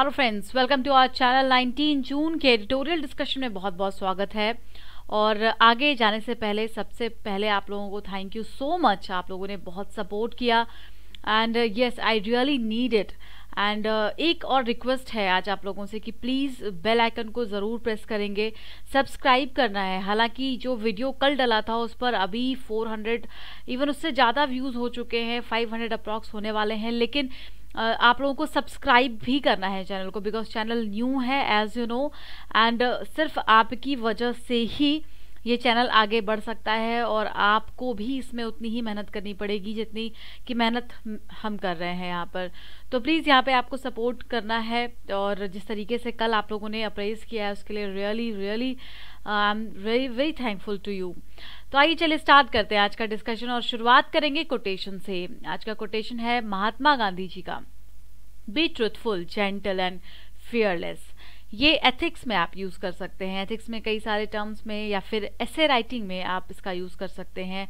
Hello friends welcome to our channel 19 June के editorial discussion में बहुत बहुत स्वागत है और आगे जाने से पहले सबसे पहले आप लोगों को थैंक यू सो मच आप लोगों ने बहुत सपोर्ट किया and yes I really need it and एक और रिक्वेस्ट है आज आप लोगों से कि प्लीज़ बेल आइकन को ज़रूर प्रेस करेंगे सब्सक्राइब करना है हालांकि जो वीडियो कल डला था उस पर अभी 400 इवन उससे ज़्यादा व्यूज़ हो चुके हैं 500 अप्रॉक्स होने वाले हैं लेकिन आप लोगों को सब्सक्राइब भी करना है चैनल को बिकॉज चैनल न्यू है एज यू नो एंड सिर्फ आपकी वजह से ही ये चैनल आगे बढ़ सकता है और आपको भी इसमें उतनी ही मेहनत करनी पड़ेगी जितनी कि मेहनत हम कर रहे हैं यहाँ पर तो प्लीज़ यहाँ पे आपको सपोर्ट करना है और जिस तरीके से कल आप लोगों ने अप्रेज़ किया है उसके लिए really really I am very very thankful to you तो आइए चलिए स्टार्ट करते हैं आज का डिस्कशन और शुरुआत करेंगे कोटेशन से आज का कोटेशन है महात्मा गांधी जी का be truthful gentle and fearless ये एथिक्स में आप यूज़ कर सकते हैं एथिक्स में कई सारे टर्म्स में या फिर ऐसे राइटिंग में आप इसका यूज़ कर सकते हैं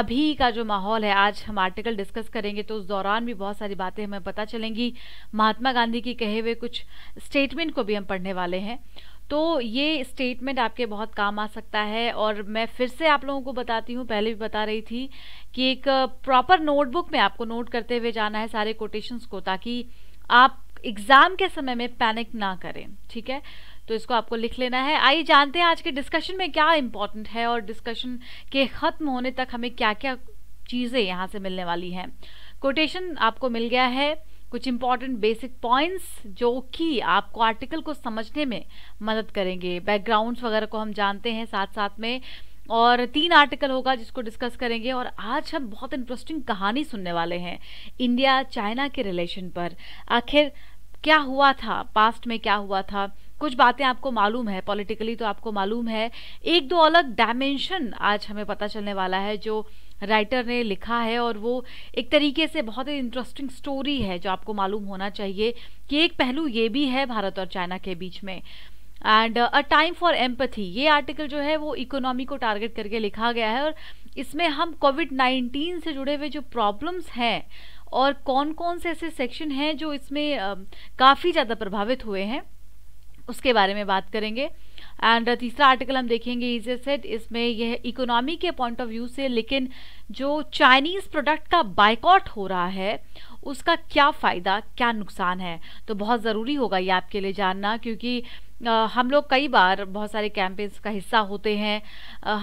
अभी का जो माहौल है आज हम आर्टिकल डिस्कस करेंगे तो उस दौरान भी बहुत सारी बातें हमें पता चलेंगी महात्मा गांधी की कहे हुए कुछ स्टेटमेंट को भी हम पढ़ने वाले हैं तो ये स्टेटमेंट आपके बहुत काम आ सकता है और मैं फिर से आप लोगों को बताती हूँ पहले भी बता रही थी कि एक प्रॉपर नोटबुक में आपको नोट करते हुए जाना है सारे कोटेशंस को ताकि आप एग्ज़ाम के समय में पैनिक ना करें ठीक है तो इसको आपको लिख लेना है आइए जानते हैं आज के डिस्कशन में क्या इंपॉर्टेंट है और डिस्कशन के ख़त्म होने तक हमें क्या क्या चीज़ें यहाँ से मिलने वाली हैं कोटेशन आपको मिल गया है कुछ इंपॉर्टेंट बेसिक पॉइंट्स जो कि आपको आर्टिकल को समझने में मदद करेंगे बैकग्राउंड्स वगैरह को हम जानते हैं साथ साथ में और तीन आर्टिकल होगा जिसको डिस्कस करेंगे और आज हम बहुत इंटरेस्टिंग कहानी सुनने वाले हैं इंडिया चाइना के रिलेशन पर आखिर क्या हुआ था पास्ट में क्या हुआ था कुछ बातें आपको मालूम है पॉलिटिकली तो आपको मालूम है एक दो अलग डायमेंशन आज हमें पता चलने वाला है जो राइटर ने लिखा है और वो एक तरीके से बहुत ही इंटरेस्टिंग स्टोरी है जो आपको मालूम होना चाहिए कि एक पहलू ये भी है भारत और चाइना के बीच में and a time for empathy ये आर्टिकल जो है वो इकोनॉमी को टारगेट करके लिखा गया है और इसमें हम कोविड नाइन्टीन से जुड़े हुए जो प्रॉब्लम्स हैं और कौन कौन से ऐसे सेक्शन हैं जो इसमें काफ़ी ज़्यादा प्रभावित हुए हैं उसके बारे में बात करेंगे एंड तीसरा आर्टिकल हम देखेंगे इज सेट इसमें यह इकोनॉमी के पॉइंट ऑफ व्यू से लेकिन जो चाइनीज़ प्रोडक्ट का बाइकआउट हो रहा है उसका क्या फ़ायदा क्या नुकसान है तो बहुत ज़रूरी होगा ये आपके लिए जानना क्योंकि हम लोग कई बार बहुत सारे कैंपेन्स का हिस्सा होते हैं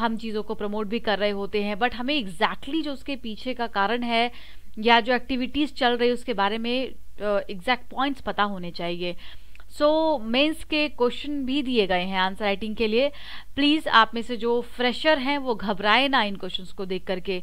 हम चीज़ों को प्रमोट भी कर रहे होते हैं बट हमें एग्जैक्टली exactly जो उसके पीछे का कारण है या जो एक्टिविटीज़ चल रही उसके बारे में एग्जैक्ट पॉइंट्स पता होने चाहिए सो so, मेंस के क्वेश्चन भी दिए गए हैं आंसर राइटिंग के लिए प्लीज़ आप में से जो फ्रेशर हैं वो घबराए ना इन क्वेश्चंस को देख करके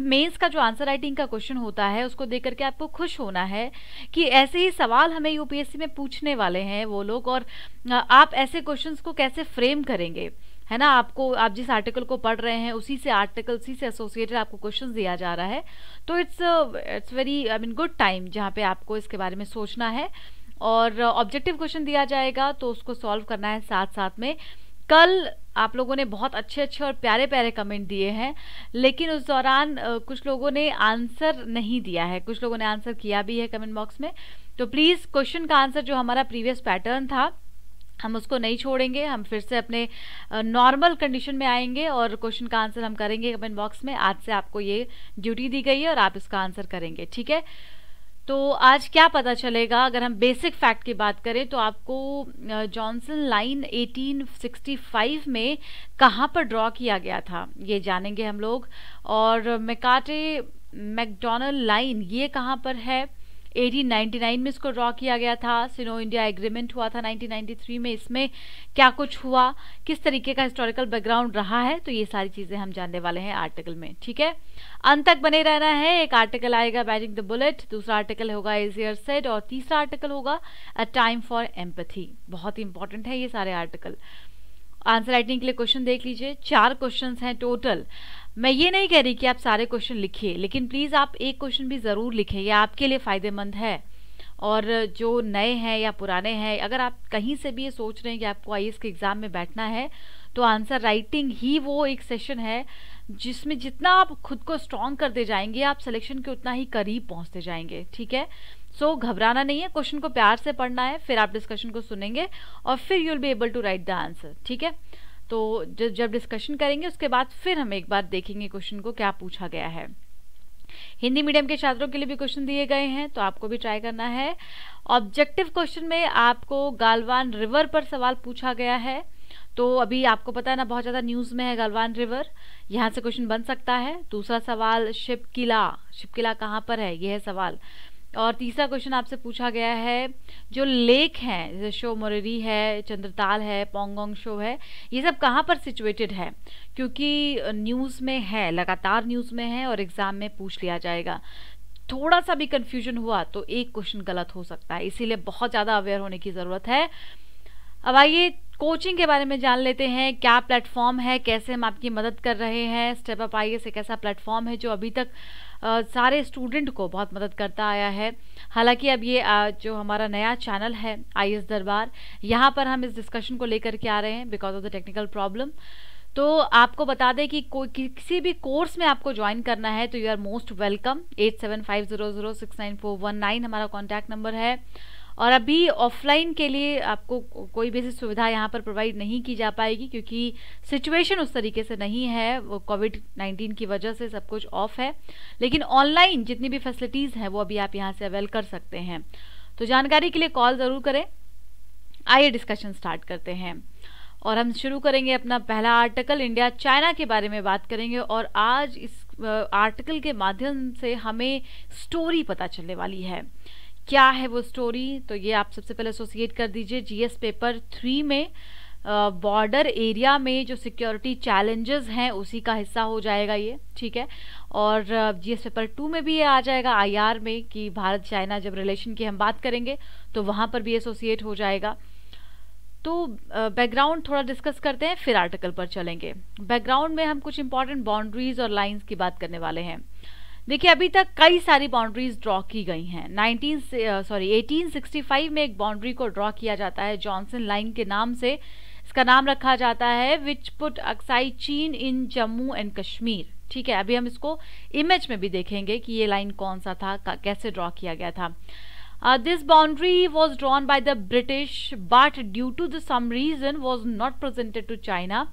मेंस का जो आंसर राइटिंग का क्वेश्चन होता है उसको देख करके आपको खुश होना है कि ऐसे ही सवाल हमें यूपीएससी में पूछने वाले हैं वो लोग और आप ऐसे क्वेश्चंस को कैसे फ्रेम करेंगे है ना आपको आप जिस आर्टिकल को पढ़ रहे हैं उसी से आर्टिकल उसी से एसोसिएटेड आपको क्वेश्चन दिया जा रहा है तो it's it's very I mean good time जहाँ पे आपको इसके बारे में सोचना है और ऑब्जेक्टिव क्वेश्चन दिया जाएगा तो उसको सॉल्व करना है साथ साथ में कल आप लोगों ने बहुत अच्छे अच्छे और प्यारे प्यारे कमेंट दिए हैं लेकिन उस दौरान कुछ लोगों ने आंसर नहीं दिया है कुछ लोगों ने आंसर किया भी है कमेंट बॉक्स में तो प्लीज़ क्वेश्चन का आंसर जो हमारा प्रीवियस पैटर्न था हम उसको नहीं छोड़ेंगे हम फिर से अपने नॉर्मल कंडीशन में आएंगे और क्वेश्चन का आंसर हम करेंगे कमेंट बॉक्स में आज से आपको ये ड्यूटी दी गई है और आप इसका आंसर करेंगे ठीक है तो आज क्या पता चलेगा अगर हम बेसिक फैक्ट की बात करें तो आपको जॉनसन लाइन 1865 में कहाँ पर ड्रॉ किया गया था ये जानेंगे हम लोग और मैकाटे मैकडोनल्ड लाइन ये कहाँ पर है 1899 में इसको ड्रॉ किया गया था सिनो इंडिया एग्रीमेंट हुआ था 1993 में इसमें क्या कुछ हुआ किस तरीके का हिस्टोरिकल बैकग्राउंड रहा है तो ये सारी चीज़ें हम जानने वाले हैं आर्टिकल में ठीक है अंत तक बने रहना है एक आर्टिकल आएगा बैटिंग द बुलेट दूसरा आर्टिकल होगा एजियर सेट और तीसरा आर्टिकल होगा अ टाइम फॉर एम्पथी बहुत ही इंपॉर्टेंट है ये सारे आर्टिकल आंसर राइटिंग के लिए क्वेश्चन देख लीजिए चार क्वेश्चन हैं टोटल मैं ये नहीं कह रही कि आप सारे क्वेश्चन लिखिए लेकिन प्लीज़ आप एक क्वेश्चन भी ज़रूर लिखें यह आपके लिए फ़ायदेमंद है और जो नए हैं या पुराने हैं अगर आप कहीं से भी ये सोच रहे हैं कि आपको आई के एग्ज़ाम में बैठना है तो आंसर राइटिंग ही वो एक सेशन है जिसमें जितना आप खुद को स्ट्रॉन्ग करते जाएंगे आप सिलेक्शन के उतना ही करीब पहुंचते जाएंगे ठीक है सो so, घबराना नहीं है क्वेश्चन को प्यार से पढ़ना है फिर आप डिस्कशन को सुनेंगे और फिर you will be able to write the answer ठीक है तो जब डिस्कशन करेंगे उसके बाद फिर हम एक बार देखेंगे क्वेश्चन को क्या पूछा गया है हिंदी मीडियम के छात्रों के लिए भी क्वेश्चन दिए गए हैं तो आपको भी ट्राई करना है ऑब्जेक्टिव क्वेश्चन में आपको गालवान रिवर पर सवाल पूछा गया है तो अभी आपको पता है ना बहुत ज़्यादा न्यूज़ में है गलवान रिवर यहाँ से क्वेश्चन बन सकता है दूसरा सवाल शिप किला शिप किला कहाँ पर है यह है सवाल और तीसरा क्वेश्चन आपसे पूछा गया है जो लेक हैं जैसे शो मोररी है चंद्रताल है पोंगोंग शो है ये सब कहाँ पर सिचुएटेड है क्योंकि न्यूज़ में है लगातार न्यूज़ में है और एग्ज़ाम में पूछ लिया जाएगा थोड़ा सा भी कन्फ्यूजन हुआ तो एक क्वेश्चन गलत हो सकता है इसीलिए बहुत ज़्यादा अवेयर होने की ज़रूरत है अब आइए कोचिंग के बारे में जान लेते हैं क्या प्लेटफॉर्म है कैसे हम आपकी मदद कर रहे हैं स्टेप अप आइए से कैसा प्लेटफॉर्म है जो अभी तक सारे स्टूडेंट को बहुत मदद करता आया है हालांकि अब ये जो हमारा नया चैनल है आई दरबार यहाँ पर हम इस डिस्कशन को लेकर के आ रहे हैं because of the technical problem तो आपको बता दें कि कोई कि, किसी भी कोर्स में आपको ज्वाइन करना है तो you are most welcome eight seven five zero zero six nine four one nine हमारा कॉन्टैक्ट नंबर है और अभी ऑफलाइन के लिए आपको कोई भी सुविधा यहाँ पर प्रोवाइड नहीं की जा पाएगी क्योंकि सिचुएशन उस तरीके से नहीं है वो कोविड नाइन्टीन की वजह से सब कुछ ऑफ है लेकिन ऑनलाइन जितनी भी फैसिलिटीज़ हैं वो अभी आप यहाँ से अवेल कर सकते हैं तो जानकारी के लिए कॉल ज़रूर करें आइए डिस्कशन स्टार्ट करते हैं और हम शुरू करेंगे अपना पहला आर्टिकल इंडिया चाइना के बारे में बात करेंगे और आज इस आर्टिकल के माध्यम से हमें स्टोरी पता चलने वाली है क्या है वो स्टोरी तो ये आप सबसे पहले एसोसिएट कर दीजिए जीएस पेपर थ्री में बॉर्डर एरिया में जो सिक्योरिटी चैलेंजेस हैं उसी का हिस्सा हो जाएगा ये ठीक है और जी एस पेपर टू में भी ये आ जाएगा आईआर में कि भारत चाइना जब रिलेशन की हम बात करेंगे तो वहाँ पर भी एसोसिएट हो जाएगा तो बैकग्राउंड थोड़ा डिस्कस करते हैं फिर आर्टिकल पर चलेंगे बैकग्राउंड में हम कुछ इंपॉर्टेंट बाउंड्रीज और लाइन्स की बात करने वाले हैं देखिए अभी तक कई सारी बाउंड्रीज ड्रॉ की गई हैं 19 सॉरी 1865 में एक बाउंड्री को ड्रॉ किया जाता है जॉनसन लाइन के नाम से इसका नाम रखा जाता है विच पुट अक्साई चीन इन जम्मू एंड कश्मीर ठीक है अभी हम इसको इमेज में भी देखेंगे कि ये लाइन कौन सा था कैसे ड्रॉ किया गया था this boundary was drawn by the British but due to the some reason was not presented to China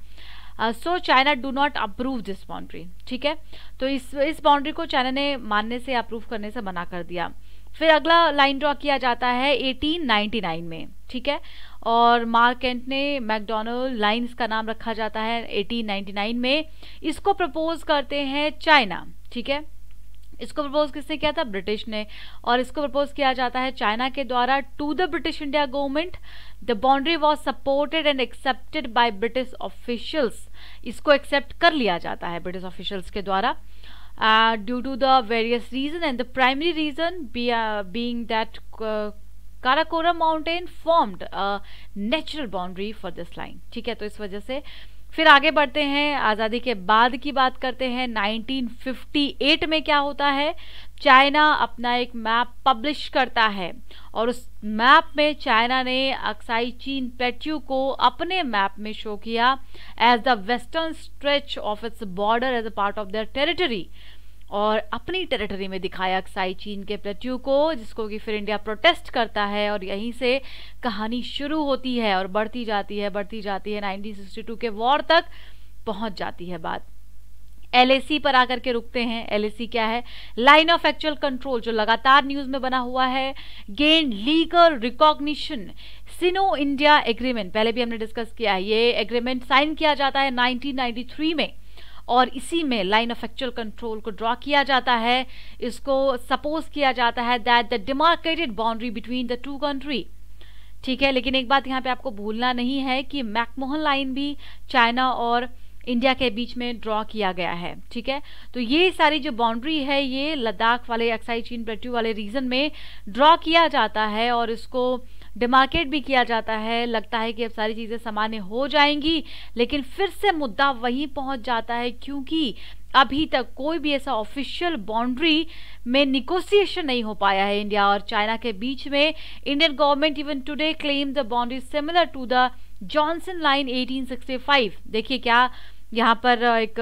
so China do not approve this boundary ठीक है तो इस इस बाउंड्री को चाइना ने मानने से अप्रूव करने से मना कर दिया फिर अगला लाइन ड्रॉ किया जाता है 1899 में ठीक है और मार्क ने मैकडोनल्ड लाइन्स का नाम रखा जाता है 1899 में इसको प्रपोज करते हैं चाइना ठीक है इसको प्रपोज किसने किया था ब्रिटिश ने और इसको प्रपोज किया जाता है चाइना के द्वारा to the British India government the boundary was supported and accepted by British officials इसको एक्सेप्ट कर लिया जाता है ब्रिटिश ऑफिशल्स के द्वारा due to the various reason and the primary reason being that Karakoram mountain formed natural boundary for this line ठीक है तो इस वजह से फिर आगे बढ़ते हैं आज़ादी के बाद की बात करते हैं 1958 में क्या होता है चाइना अपना एक मैप पब्लिश करता है और उस मैप में चाइना ने अक्साई चीन पेट्यू को अपने मैप में शो किया as the western stretch of its border as a part of their territory और अपनी टेरिटरी में दिखाया अक्साई चीन के प्लेट्यू को जिसको कि फिर इंडिया प्रोटेस्ट करता है और यहीं से कहानी शुरू होती है और बढ़ती जाती है बढ़ती जाती है 1962 के वॉर तक पहुंच जाती है बात एल पर आकर के रुकते हैं एल क्या है लाइन ऑफ एक्चुअल कंट्रोल जो लगातार न्यूज में बना हुआ है gain legal recognition Sino India agreement पहले भी हमने डिस्कस किया है ये एग्रीमेंट साइन किया जाता है 1993 में और इसी में लाइन ऑफ एक्चुअल कंट्रोल को ड्रॉ किया जाता है इसको सपोज किया जाता है that the demarcated boundary between the two country ठीक है लेकिन एक बात यहाँ पे आपको भूलना नहीं है कि मैकमोहन लाइन भी चाइना और इंडिया के बीच में ड्रॉ किया गया है ठीक है तो ये सारी जो बाउंड्री है ये लद्दाख वाले अक्साई चीन प्लेट्यू वाले रीजन में ड्रॉ किया जाता है और इसको डिमार्केट भी किया जाता है लगता है कि अब सारी चीज़ें सामान्य हो जाएंगी लेकिन फिर से मुद्दा वहीं पहुंच जाता है क्योंकि अभी तक कोई भी ऐसा ऑफिशियल बाउंड्री में निकोसिएशन नहीं हो पाया है इंडिया और चाइना के बीच में Indian government even today claim the boundary similar to the Johnson line 1865 देखिए क्या यहाँ पर एक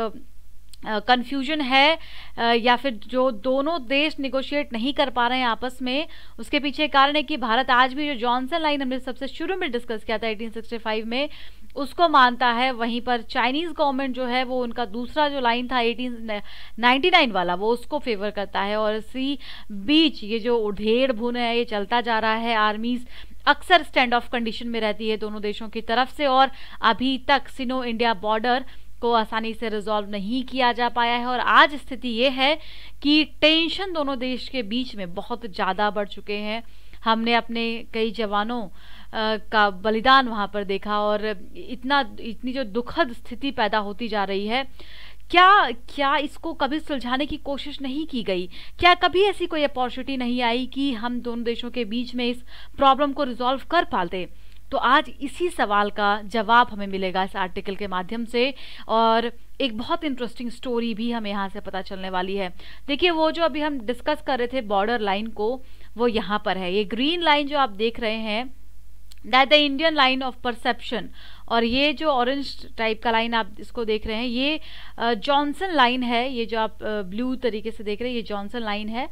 कन्फ्यूजन uh, है uh, या फिर जो दोनों देश निगोशिएट नहीं कर पा रहे हैं आपस में उसके पीछे कारण है कि भारत आज भी जो जॉनसन लाइन हमने सबसे शुरू में डिस्कस किया था 1865 में उसको मानता है वहीं पर चाइनीज़ गवर्नमेंट जो है वो उनका दूसरा जो लाइन था 1899 वाला वो उसको फेवर करता है और इसी बीच ये जो उधेड़ भुन है ये चलता जा रहा है आर्मीज़ अक्सर स्टैंड ऑफ कंडीशन में रहती है दोनों देशों की तरफ से और अभी तक सिनो इंडिया बॉर्डर को आसानी से रिजॉल्व नहीं किया जा पाया है और आज स्थिति ये है कि टेंशन दोनों देश के बीच में बहुत ज़्यादा बढ़ चुके हैं हमने अपने कई जवानों का बलिदान वहाँ पर देखा और इतना इतनी जो दुखद स्थिति पैदा होती जा रही है क्या क्या इसको कभी सुलझाने की कोशिश नहीं की गई क्या कभी ऐसी कोई अपॉर्चुनिटी नहीं आई कि हम दोनों देशों के बीच में इस प्रॉब्लम को रिजॉल्व कर पाते तो आज इसी सवाल का जवाब हमें मिलेगा इस आर्टिकल के माध्यम से और एक बहुत इंटरेस्टिंग स्टोरी भी हमें यहाँ से पता चलने वाली है देखिए वो जो अभी हम डिस्कस कर रहे थे बॉर्डर लाइन को वो यहाँ पर है ये ग्रीन लाइन जो आप देख रहे हैं that the Indian line of perception और ये जो ऑरेंज टाइप का लाइन आप इसको देख रहे हैं ये जॉनसन लाइन है ये जो आप ब्लू तरीके से देख रहे हैं ये जॉनसन लाइन है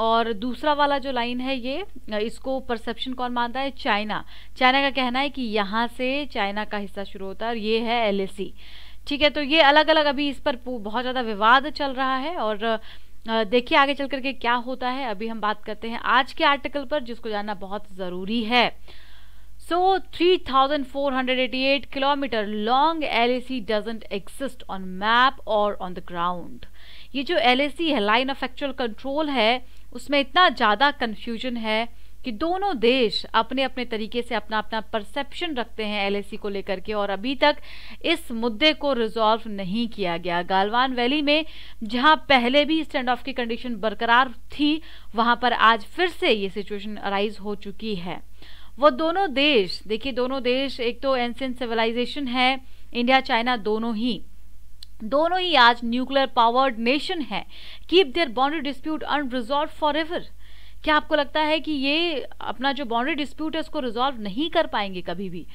और दूसरा वाला जो लाइन है ये इसको परसेप्शन कौन मानता है चाइना चाइना का कहना है कि यहाँ से चाइना का हिस्सा शुरू होता है और ये है एल ठीक है तो ये अलग अलग अभी इस पर बहुत ज़्यादा विवाद चल रहा है और देखिए आगे चल करके क्या होता है अभी हम बात करते हैं आज के आर्टिकल पर जिसको जानना बहुत ज़रूरी है so three thousand four hundred eighty eight kilometre long L A C doesn't exist on map और ऑन द ग्राउंड ये जो एल ए सी है लाइन ऑफ एक्चुअल कंट्रोल है उसमें इतना ज़्यादा कन्फ्यूजन है कि दोनों देश अपने अपने तरीके से अपना अपना परसेप्शन रखते हैं एल को लेकर के और अभी तक इस मुद्दे को रिजॉल्व नहीं किया गया गालवान वैली में जहां पहले भी स्टैंड ऑफ की कंडीशन बरकरार थी वहां पर आज फिर से ये सिचुएशन अराइज हो चुकी है वो दोनों देश देखिए दोनों देश एक तो एनसियन सिविलाइजेशन है इंडिया चाइना दोनों ही दोनों ही आज न्यूक्लियर पावर्ड नेशन है keep their boundary dispute unresolved forever क्या आपको लगता है कि ये अपना जो बाउंड्री डिस्प्यूट है उसको रिजॉल्व नहीं कर पाएंगे कभी भी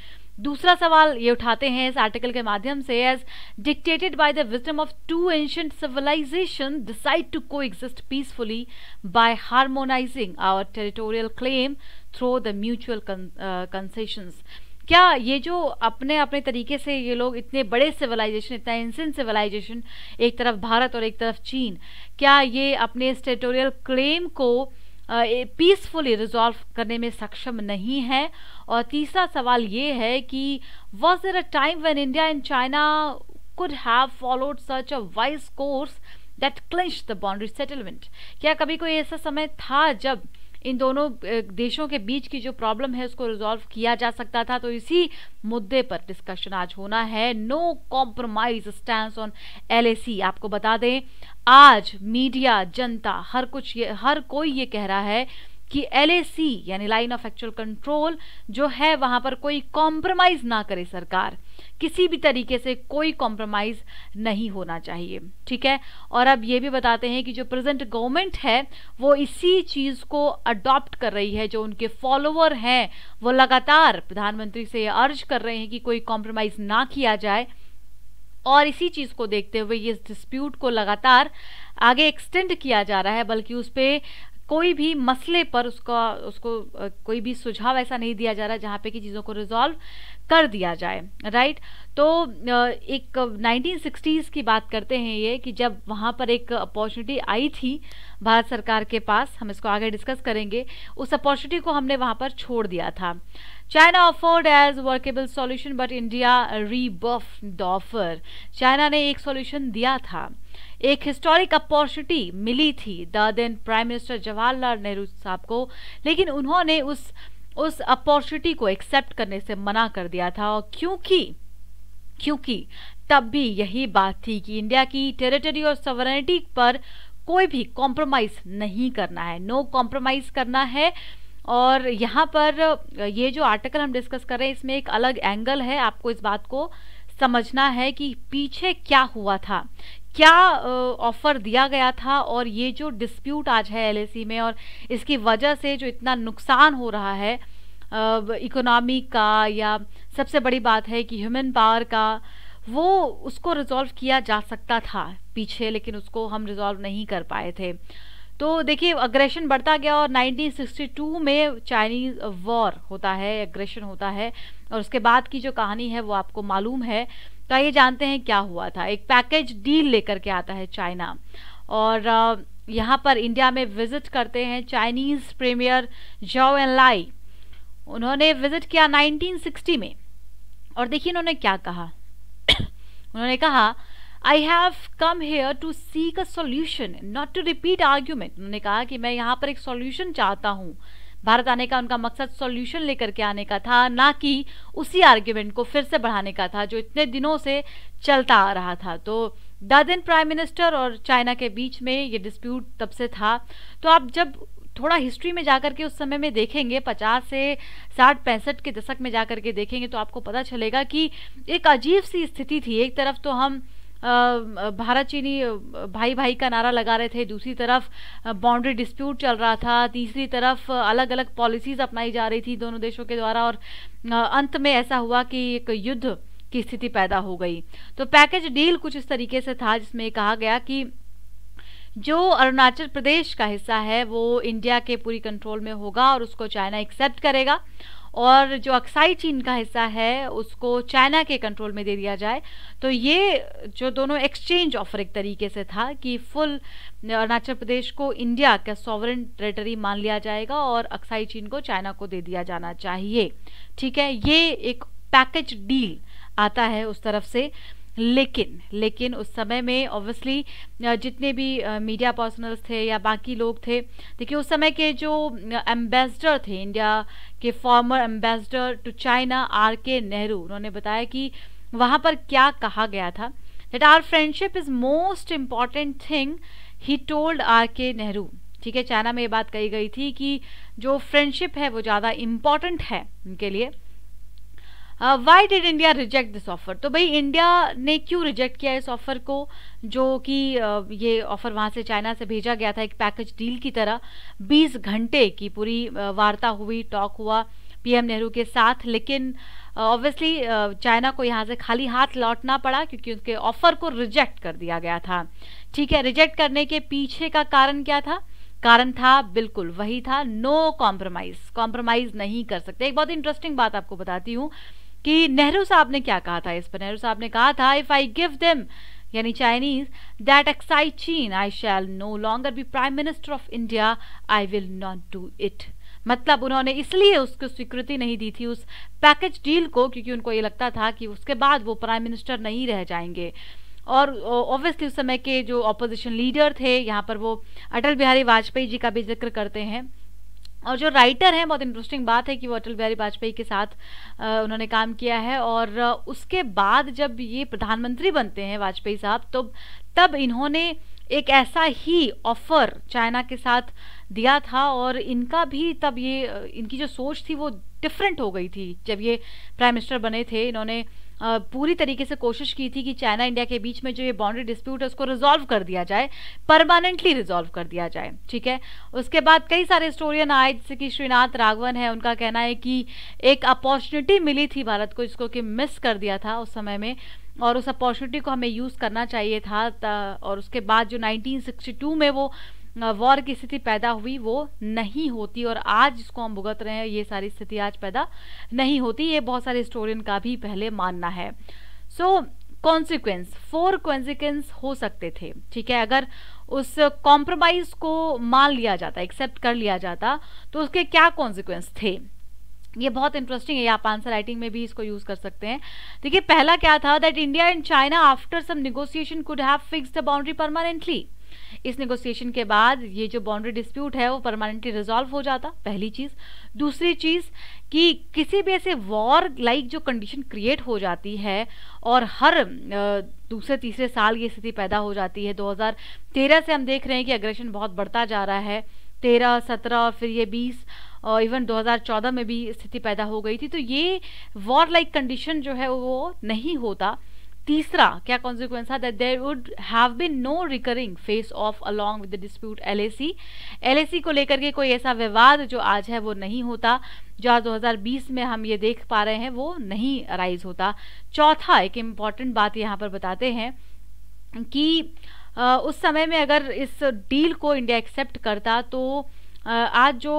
दूसरा सवाल ये उठाते हैं इस आर्टिकल के माध्यम से as dictated by the wisdom of two ancient civilisation decide to coexist peacefully by harmonising our territorial claim through the mutual concessions क्या ये जो अपने अपने तरीके से ये लोग इतने बड़े सिविलाइजेशन इतना इंसेंट सिविलाइजेशन एक तरफ भारत और एक तरफ चीन क्या ये अपने टेरिटोरियल क्लेम को पीसफुली रिजॉल्व करने में सक्षम नहीं है और तीसरा सवाल ये है कि was there a time when India and China could have followed such a wise course that clinch the boundary settlement क्या कभी कोई ऐसा समय था जब इन दोनों देशों के बीच की जो प्रॉब्लम है उसको रिजॉल्व किया जा सकता था तो इसी मुद्दे पर डिस्कशन आज होना है no compromise stand on L आपको बता दें आज मीडिया जनता हर कुछ ये हर कोई ये कह रहा है कि एल यानी लाइन ऑफ एक्चुअल कंट्रोल जो है वहाँ पर कोई कॉम्प्रोमाइज़ ना करे सरकार किसी भी तरीके से कोई कॉम्प्रोमाइज़ नहीं होना चाहिए ठीक है और अब ये भी बताते हैं कि जो प्रेजेंट गवर्नमेंट है वो इसी चीज़ को अडॉप्ट कर रही है जो उनके फॉलोअर हैं वो लगातार प्रधानमंत्री से अर्ज कर रहे हैं कि कोई कॉम्प्रोमाइज़ ना किया जाए और इसी चीज़ को देखते हुए ये इस डिस्प्यूट को लगातार आगे एक्सटेंड किया जा रहा है बल्कि उस पर कोई भी मसले पर उसका उसको कोई भी सुझाव ऐसा नहीं दिया जा रहा जहाँ पे कि चीज़ों को रिजॉल्व कर दिया जाए राइट तो एक 1960s की बात करते हैं ये कि जब वहाँ पर एक अपॉर्चुनिटी आई थी भारत सरकार के पास हम इसको आगे डिस्कस करेंगे उस अपॉर्चुनिटी को हमने वहाँ पर छोड़ दिया था China offered as workable solution but India rebuff the offer China ने एक सॉल्यूशन दिया था एक हिस्टोरिक अपॉर्चुनिटी मिली थी the then prime minister Jawaharlal Nehru साहब को लेकिन उन्होंने उस उस अपॉर्चुनिटी को एक्सेप्ट करने से मना कर दिया था और क्योंकि क्योंकि तब भी यही बात थी कि इंडिया की टेरिटरी और सवरेनिटी पर कोई भी कॉम्प्रोमाइज़ नहीं करना है नो no कॉम्प्रोमाइज़ करना है और यहाँ पर ये जो आर्टिकल हम डिस्कस कर रहे हैं इसमें एक अलग एंगल है आपको इस बात को समझना है कि पीछे क्या हुआ था क्या ऑफ़र दिया गया था और ये जो डिस्प्यूट आज है एलएसी में और इसकी वजह से जो इतना नुकसान हो रहा है इकोनॉमी का या सबसे बड़ी बात है कि ह्यूमन पावर का वो उसको रिजॉल्व किया जा सकता था पीछे लेकिन उसको हम रिजॉल्व नहीं कर पाए थे तो देखिए अग्रेशन बढ़ता गया और 1962 में चाइनीज़ वॉर होता है अग्रेशन होता है और उसके बाद की जो कहानी है वो आपको मालूम है तो आइए जानते हैं क्या हुआ था एक पैकेज डील लेकर के आता है चाइना और यहाँ पर इंडिया में विजिट करते हैं Chinese premier Zhou Enlai उन्होंने विजिट किया 1960 में और देखिए उन्होंने क्या कहा उन्होंने कहा I have come here to seek a solution not to repeat argument उन्होंने कहा कि मैं यहाँ पर एक सोल्यूशन चाहता हूँ भारत आने का उनका मकसद सॉल्यूशन लेकर के आने का था ना कि उसी आर्ग्यूमेंट को फिर से बढ़ाने का था जो इतने दिनों से चलता आ रहा था तो दादिन प्राइम मिनिस्टर और चाइना के बीच में ये डिस्प्यूट तब से था तो आप जब थोड़ा हिस्ट्री में जाकर के उस समय में देखेंगे पचास से साठ पैंसठ के दशक में जाकर के देखेंगे तो आपको पता चलेगा कि एक अजीब सी स्थिति थी एक तरफ तो हम भारत चीनी भाई भाई का नारा लगा रहे थे दूसरी तरफ बाउंड्री डिस्प्यूट चल रहा था तीसरी तरफ अलग अलग पॉलिसीज़ अपनाई जा रही थी दोनों देशों के द्वारा और अंत में ऐसा हुआ कि एक युद्ध की स्थिति पैदा हो गई तो पैकेज डील कुछ इस तरीके से था जिसमें कहा गया कि जो अरुणाचल प्रदेश का हिस्सा है वो इंडिया के पूरी कंट्रोल में होगा और उसको चाइना एक्सेप्ट करेगा और जो अक्साई चीन का हिस्सा है उसको चाइना के कंट्रोल में दे दिया जाए तो ये जो दोनों एक्सचेंज ऑफर एक तरीके से था कि फुल अरुणाचल प्रदेश को इंडिया का सॉवरन टेरिटरी मान लिया जाएगा और अक्साई चीन को चाइना को दे दिया जाना चाहिए ठीक है ये एक पैकेज डील आता है उस तरफ से लेकिन लेकिन उस समय में ऑब्वियसली जितने भी मीडिया पर्सनल्स थे या बाकी लोग थे देखिए उस समय के जो एम्बेसडर थे इंडिया के former ambassador to China R K Nehru उन्होंने बताया कि वहाँ पर क्या कहा गया था that our friendship is most important thing he told R K Nehru ठीक है चाइना में ये बात कही गई थी कि जो फ्रेंडशिप है वो ज़्यादा इम्पॉर्टेंट है उनके लिए why did India reject this offer तो भाई इंडिया ने क्यों रिजेक्ट किया इस ऑफ़र को जो कि uh, ये ऑफ़र वहाँ से चाइना से भेजा गया था एक पैकेज डील की तरह 20 घंटे की पूरी uh, वार्ता हुई टॉक हुआ पीएम नेहरू के साथ लेकिन ऑब्वियसली uh, चाइना uh, को यहाँ से खाली हाथ लौटना पड़ा क्योंकि उसके ऑफ़र को रिजेक्ट कर दिया गया था ठीक है रिजेक्ट करने के पीछे का कारण क्या था कारण था बिल्कुल वही था नो कॉम्प्रोमाइज़ कॉम्प्रोमाइज़ नहीं कर सकते एक बहुत इंटरेस्टिंग बात आपको बताती हूँ कि नेहरू साहब ने क्या कहा था इस पर नेहरू साहब ने कहा था इफ़ आई गिव दिम यानी चाइनीज दैट एक्साइट चीन I shall no longer be prime minister of India I will not do it मतलब उन्होंने इसलिए उसको स्वीकृति नहीं दी थी उस पैकेज डील को क्योंकि उनको ये लगता था कि उसके बाद वो प्राइम मिनिस्टर नहीं रह जाएंगे और ऑब्वियसली उस समय के जो ऑपोजिशन लीडर थे यहाँ पर वो अटल बिहारी वाजपेयी जी का भी जिक्र करते हैं और जो राइटर हैं बहुत इंटरेस्टिंग बात है कि वो अटल बिहारी वाजपेयी के साथ आ, उन्होंने काम किया है और उसके बाद जब ये प्रधानमंत्री बनते हैं वाजपेयी साहब तो तब इन्होंने एक ऐसा ही ऑफर चाइना के साथ दिया था और इनका भी तब ये इनकी जो सोच थी वो डिफरेंट हो गई थी जब ये प्राइम मिनिस्टर बने थे इन्होंने पूरी तरीके से कोशिश की थी कि चाइना इंडिया के बीच में जो ये बाउंड्री डिस्प्यूट है उसको रिजॉल्व कर दिया जाए परमानेंटली रिजॉल्व कर दिया जाए ठीक है उसके बाद कई सारे हिस्टोरियन आए जैसे कि श्रीनाथ राघवन है उनका कहना है कि एक अपॉर्चुनिटी मिली थी भारत को जिसको कि मिस कर दिया था उस समय में और उस अपॉर्चुनिटी को हमें यूज़ करना चाहिए था और उसके बाद जो 1962 में वो वॉर की स्थिति पैदा हुई वो नहीं होती और आज जिसको हम भुगत रहे हैं ये सारी स्थिति आज पैदा नहीं होती ये बहुत सारे हिस्टोरियन का भी पहले मानना है सो कॉन्सिक्वेंस फोर कॉन्सिक्वेंस हो सकते थे ठीक है अगर उस कॉम्प्रोमाइज को मान लिया जाता एक्सेप्ट कर लिया जाता तो उसके क्या कॉन्सिक्वेंस थे ये बहुत इंटरेस्टिंग है आप आंसर राइटिंग में भी इसको यूज कर सकते हैं देखिए पहला क्या था that India and China after some negotiation could have fixed the boundary permanently इस नेगोशिएशन के बाद ये जो बाउंड्री डिस्प्यूट है वो परमानेंटली रिजॉल्व हो जाता पहली चीज़ दूसरी चीज़ कि किसी भी ऐसे वॉर लाइक जो कंडीशन क्रिएट हो जाती है और हर दूसरे तीसरे साल ये स्थिति पैदा हो जाती है 2013 से हम देख रहे हैं कि अग्रेशन बहुत बढ़ता जा रहा है तेरह सत्रह फिर ये बीस और इवन 2014 में भी स्थिति पैदा हो गई थी तो ये वॉर लाइक कंडीशन जो है वो नहीं होता तीसरा क्या कॉन्सिक्वेंस था that there would have been no recurring face off along with the dispute LAC C को लेकर के कोई ऐसा विवाद जो आज है वो नहीं होता जो आज 2020 में हम ये देख पा रहे हैं वो नहीं अराइज होता चौथा एक इम्पॉर्टेंट बात यहाँ पर बताते हैं कि उस समय में अगर इस डील को इंडिया एक्सेप्ट करता तो आज जो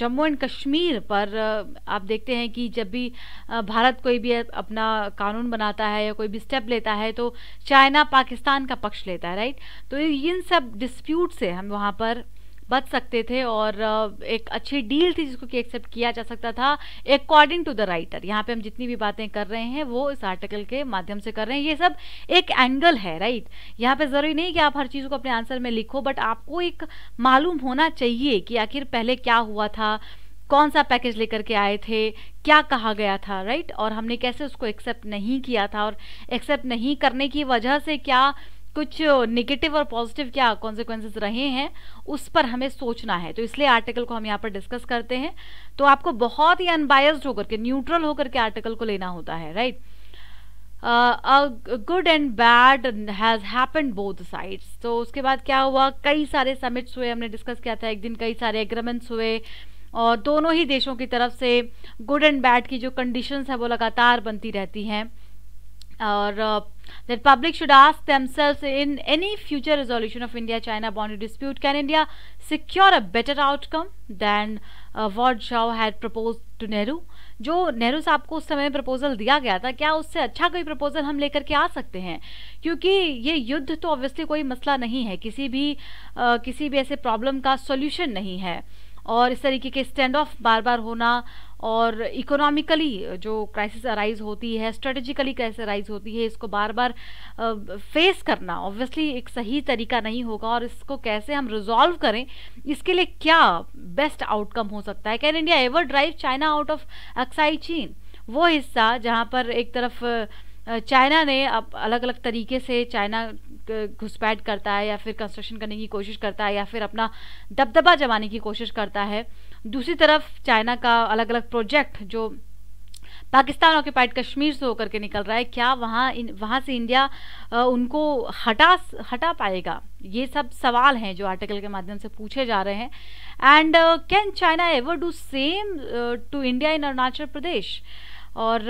जम्मू एंड कश्मीर पर आप देखते हैं कि जब भी भारत कोई भी अपना कानून बनाता है या कोई भी स्टेप लेता है तो चाइना पाकिस्तान का पक्ष लेता है राइट तो इन सब डिस्प्यूट से हम वहाँ पर बच सकते थे और एक अच्छी डील थी जिसको कि एक्सेप्ट किया जा सकता था अकॉर्डिंग टू द राइटर यहाँ पे हम जितनी भी बातें कर रहे हैं वो इस आर्टिकल के माध्यम से कर रहे हैं ये सब एक एंगल है राइट यहाँ पे ज़रूरी नहीं कि आप हर चीज़ को अपने आंसर में लिखो बट आपको एक मालूम होना चाहिए कि आखिर पहले क्या हुआ था कौन सा पैकेज लेकर के आए थे क्या कहा गया था राइट और हमने कैसे उसको एक्सेप्ट नहीं किया था और एक्सेप्ट नहीं करने की वजह से क्या कुछ नेगेटिव और पॉजिटिव क्या कॉन्सिक्वेंसिस रहे हैं उस पर हमें सोचना है तो इसलिए आर्टिकल को हम यहाँ पर डिस्कस करते हैं तो आपको बहुत ही अनबायस्ड होकर के न्यूट्रल होकर के आर्टिकल को लेना होता है right right? Good and bad has happen both sides तो उसके बाद क्या हुआ कई सारे समिट्स हुए हमने डिस्कस किया था एक दिन कई सारे एग्रीमेंट्स हुए और दोनों ही देशों की तरफ से गुड एंड बैड की जो कंडीशंस है वो लगातार बनती रहती हैं और that public should ask selves in any future resolution of India China boundary dispute can India secure a better outcome than what Zhou had propose to Nehru जो नेहरू साहब को उस समय प्रपोजल दिया गया था क्या उससे अच्छा कोई प्रपोजल हम लेकर के आ सकते हैं क्योंकि ये युद्ध तो ऑब्वियसली कोई मसला नहीं है किसी भी आ, uh, किसी भी ऐसे प्रॉब्लम का सोल्यूशन नहीं है और इस तरीके के स्टैंड ऑफ बार बार होना और इकोनॉमिकली जो क्राइसिस अराइज होती है स्ट्रेटेजिकली क्राइसिस अराइज होती है इसको बार बार फेस करना ऑब्वियसली एक सही तरीका नहीं होगा और इसको कैसे हम रिजॉल्व करें इसके लिए क्या बेस्ट आउटकम हो सकता है can India ever drive China out of Aksai Chin वो हिस्सा जहाँ पर एक तरफ चाइना ने अब अलग अलग तरीके से चाइना घुसपैठ करता है या फिर कंस्ट्रक्शन करने की कोशिश करता है या फिर अपना दबदबा जमाने की कोशिश करता है दूसरी तरफ चाइना का अलग अलग प्रोजेक्ट जो पाकिस्तान ऑक्यूपाइड कश्मीर से होकर के निकल रहा है क्या वहाँ इन वहाँ से इंडिया आ, उनको हटा हटा पाएगा ये सब सवाल हैं जो आर्टिकल के माध्यम से पूछे जा रहे हैं and can China ever do same to India in Arunachal Pradesh और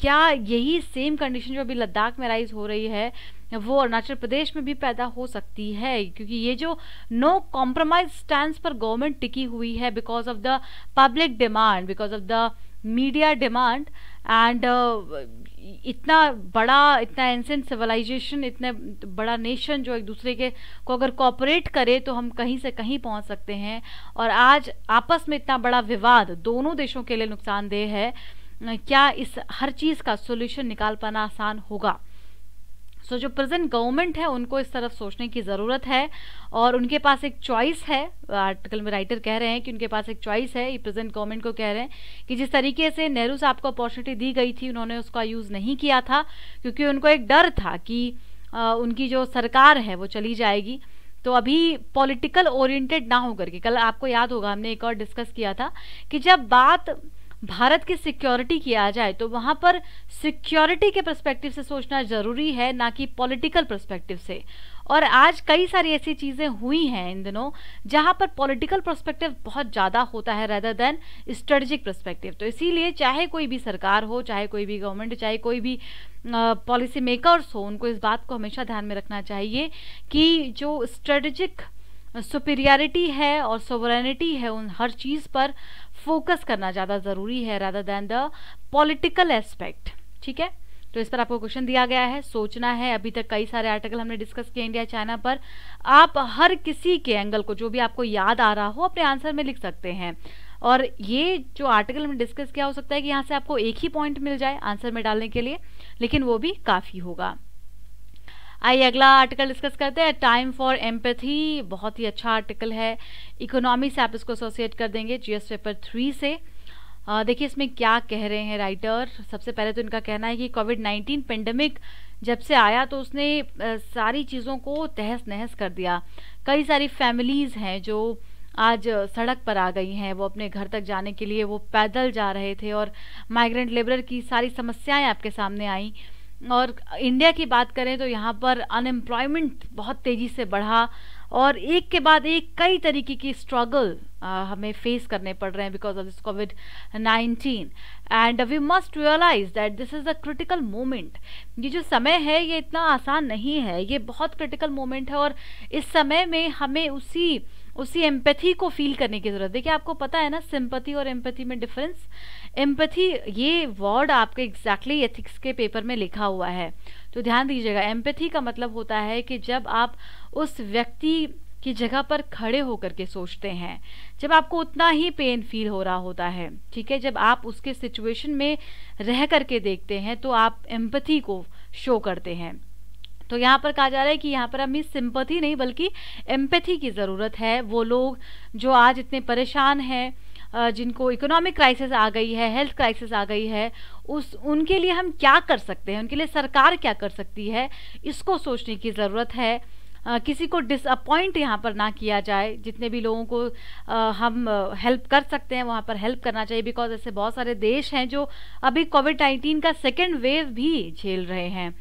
क्या यही सेम कंडीशन जो अभी लद्दाख में राइज हो रही है वो अरुणाचल प्रदेश में भी पैदा हो सकती है क्योंकि ये जो नो कॉम्प्रोमाइज स्टैंड पर गवर्नमेंट टिकी हुई है because of the public demand because of the media demand and इतना बड़ा इतना एंसेंट सिविलाइजेशन इतना बड़ा नेशन जो एक दूसरे के को अगर कॉपरेट करे तो हम कहीं से कहीं पहुंच सकते हैं और आज आपस में इतना बड़ा विवाद दोनों देशों के लिए नुकसानदेह है क्या इस हर चीज़ का सोल्यूशन निकाल पाना आसान होगा सो so, जो प्रेजेंट गवर्नमेंट है उनको इस तरफ सोचने की ज़रूरत है और उनके पास एक चॉइस है आर्टिकल में राइटर कह रहे हैं कि उनके पास एक चॉइस है ये प्रेजेंट गवर्नमेंट को कह रहे हैं कि जिस तरीके से नेहरू साहब को अपॉर्चुनिटी दी गई थी उन्होंने उसका यूज़ नहीं किया था क्योंकि उनको एक डर था कि आ, उनकी जो सरकार है वो चली जाएगी तो अभी पॉलिटिकल ओरिएंटेड ना होकर के कल आपको याद होगा हमने एक और डिस्कस किया था कि जब बात भारत की सिक्योरिटी की आ जाए तो वहाँ पर सिक्योरिटी के प्रस्पेक्टिव से सोचना ज़रूरी है ना कि पॉलिटिकल प्रस्पेक्टिव से और आज कई सारी ऐसी चीज़ें हुई हैं इन दिनों जहाँ पर पॉलिटिकल प्रस्पेक्टिव बहुत ज़्यादा होता है रेदर देन स्ट्रेटजिक प्रस्पेक्टिव तो इसीलिए चाहे कोई भी सरकार हो चाहे कोई भी गवर्नमेंट चाहे कोई भी पॉलिसी मेकर्स हो उनको इस बात को हमेशा ध्यान में रखना चाहिए कि जो स्ट्रेटजिक सुपीरियरिटी है और सोवरेनिटी है उन हर चीज़ पर फोकस करना ज़्यादा ज़रूरी है rather than the political aspect ठीक है तो इस पर आपको क्वेश्चन दिया गया है सोचना है अभी तक कई सारे आर्टिकल हमने डिस्कस किए इंडिया चाइना पर आप हर किसी के एंगल को जो भी आपको याद आ रहा हो अपने आंसर में लिख सकते हैं और ये जो आर्टिकल हमने डिस्कस किया हो सकता है कि यहाँ से आपको एक ही पॉइंट मिल जाए आंसर में डालने के लिए लेकिन वो भी काफ़ी होगा आइए अगला आर्टिकल डिस्कस करते हैं टाइम फॉर एम्पथी बहुत ही अच्छा आर्टिकल है इकोनॉमी से आप इसको एसोसिएट कर देंगे जीएस पेपर थ्री से देखिए इसमें क्या कह रहे हैं राइटर सबसे पहले तो इनका कहना है कि कोविड नाइन्टीन पेंडेमिक जब से आया तो उसने सारी चीज़ों को तहस नहस कर दिया कई सारी फैमिलीज़ हैं जो आज सड़क पर आ गई हैं वो अपने घर तक जाने के लिए वो पैदल जा रहे थे और माइग्रेंट लेबर की सारी समस्याएं आपके सामने आईं और इंडिया की बात करें तो यहाँ पर अनएम्प्लॉयमेंट बहुत तेज़ी से बढ़ा और एक के बाद एक कई तरीके की स्ट्रगल हमें फेस करने पड़ रहे हैं because of this covid nineteen and we must realise that this is a critical moment ये जो समय है ये इतना आसान नहीं है ये बहुत क्रिटिकल मोमेंट है और इस समय में हमें उसी उसी एम्पैथी को फील करने की ज़रूरत है देखिए आपको पता है ना सिंपथी और एम्पैथी में डिफरेंस एम्पथी ये वर्ड आपके एग्जैक्टली exactly एथिक्स के पेपर में लिखा हुआ है तो ध्यान दीजिएगा एम्पथी का मतलब होता है कि जब आप उस व्यक्ति की जगह पर खड़े होकर के सोचते हैं जब आपको उतना ही पेन फील हो रहा होता है ठीक है जब आप उसके सिचुएशन में रह करके देखते हैं तो आप एम्पथी को शो करते हैं तो यहाँ पर कहा जा रहा है कि यहाँ पर हमें सिंपथी नहीं बल्कि एम्पथी की ज़रूरत है वो लोग जो आज इतने परेशान हैं जिनको इकोनॉमिक क्राइसिस आ गई है हेल्थ क्राइसिस आ गई है उस उनके लिए हम क्या कर सकते हैं उनके लिए सरकार क्या कर सकती है इसको सोचने की ज़रूरत है आ, किसी को डिसअपॉइंट यहाँ पर ना किया जाए जितने भी लोगों को आ, हम हेल्प कर सकते हैं वहाँ पर हेल्प करना चाहिए बिकॉज ऐसे बहुत सारे देश हैं जो अभी कोविड नाइन्टीन का सेकेंड वेव भी झेल रहे हैं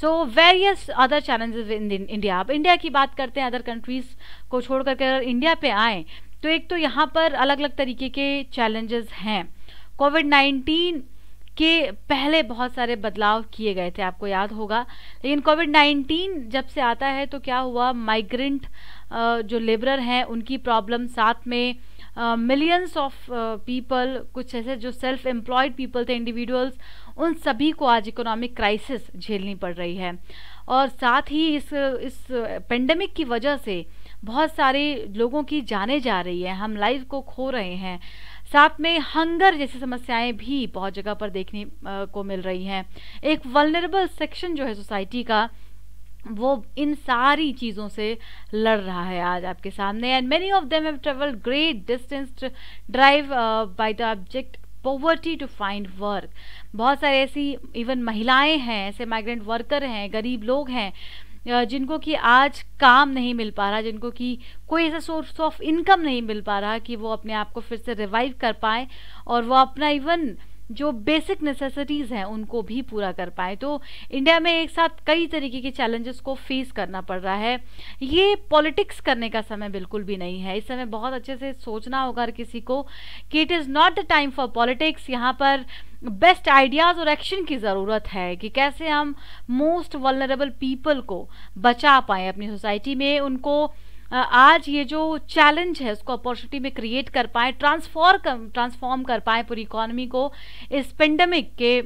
so various other challenges in India अब इंडिया की बात करते हैं अदर कंट्रीज़ को छोड़ करके अगर इंडिया पे आएँ तो एक तो यहाँ पर अलग अलग तरीके के चैलेंजेस हैं कोविड नाइन्टीन के पहले बहुत सारे बदलाव किए गए थे आपको याद होगा लेकिन कोविड नाइन्टीन जब से आता है तो क्या हुआ माइग्रेंट जो लेबरर हैं उनकी प्रॉब्लम साथ में मिलियंस ऑफ पीपल कुछ ऐसे जो सेल्फ एम्प्लॉयड पीपल थे इंडिविजुअल्स उन सभी को आज इकोनॉमिक क्राइसिस झेलनी पड़ रही है और साथ ही इस इस पेंडेमिक की वजह से बहुत सारे लोगों की जाने जा रही है हम लाइफ को खो रहे हैं साथ में हंगर जैसी समस्याएं भी बहुत जगह पर देखने को मिल रही हैं एक वलनरेबल सेक्शन जो है सोसाइटी का वो इन सारी चीज़ों से लड़ रहा है आज आपके सामने and many of them have travel great distance drive by the abject poverty to find work बहुत सारे ऐसी इवन महिलाएं हैं ऐसे माइग्रेंट वर्कर हैं गरीब लोग हैं जिनको कि आज काम नहीं मिल पा रहा जिनको कि कोई ऐसा सोर्स ऑफ इनकम नहीं मिल पा रहा कि वो अपने आप को फिर से रिवाइव कर पाए और वो अपना इवन जो बेसिक नेसेसिटीज़ हैं उनको भी पूरा कर पाए तो इंडिया में एक साथ कई तरीके के चैलेंजेस को फेस करना पड़ रहा है ये पॉलिटिक्स करने का समय बिल्कुल भी नहीं है इस समय बहुत अच्छे से सोचना होगा हर किसी को कि it is not the time for politics यहाँ पर बेस्ट आइडियाज़ और एक्शन की ज़रूरत है कि कैसे हम मोस्ट वलनरेबल पीपल को बचा पाएँ अपनी सोसाइटी में उनको आज ये जो चैलेंज है उसको अपॉर्चुनिटी में क्रिएट कर पाए ट्रांसफॉर्म ट्रांसफॉर्म कर पाए पूरी इकॉनमी को इस पेंडेमिक के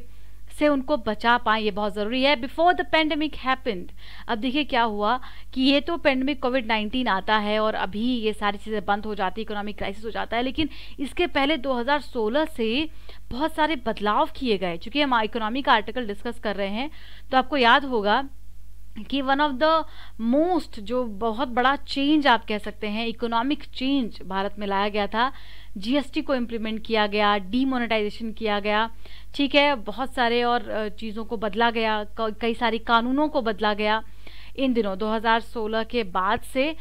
से उनको बचा पाएँ ये बहुत ज़रूरी है बिफोर द पेंडेमिक हैपेंड अब देखिए क्या हुआ कि ये तो पेंडेमिक कोविड 19 आता है और अभी ये सारी चीज़ें बंद हो जाती है इकोनॉमिक क्राइसिस हो जाता है लेकिन इसके पहले 2016 से बहुत सारे बदलाव किए गए चूँकि हम इकोनॉमी का आर्टिकल डिस्कस कर रहे हैं तो आपको याद होगा कि वन ऑफ द मोस्ट जो बहुत बड़ा चेंज आप कह सकते हैं इकोनॉमिक चेंज भारत में लाया गया था जीएसटी को इम्प्लीमेंट किया गया डीमोनेटाइजेशन किया गया ठीक है बहुत सारे और चीज़ों को बदला गया कई सारे कानूनों को बदला गया इन दिनों 2016 के बाद से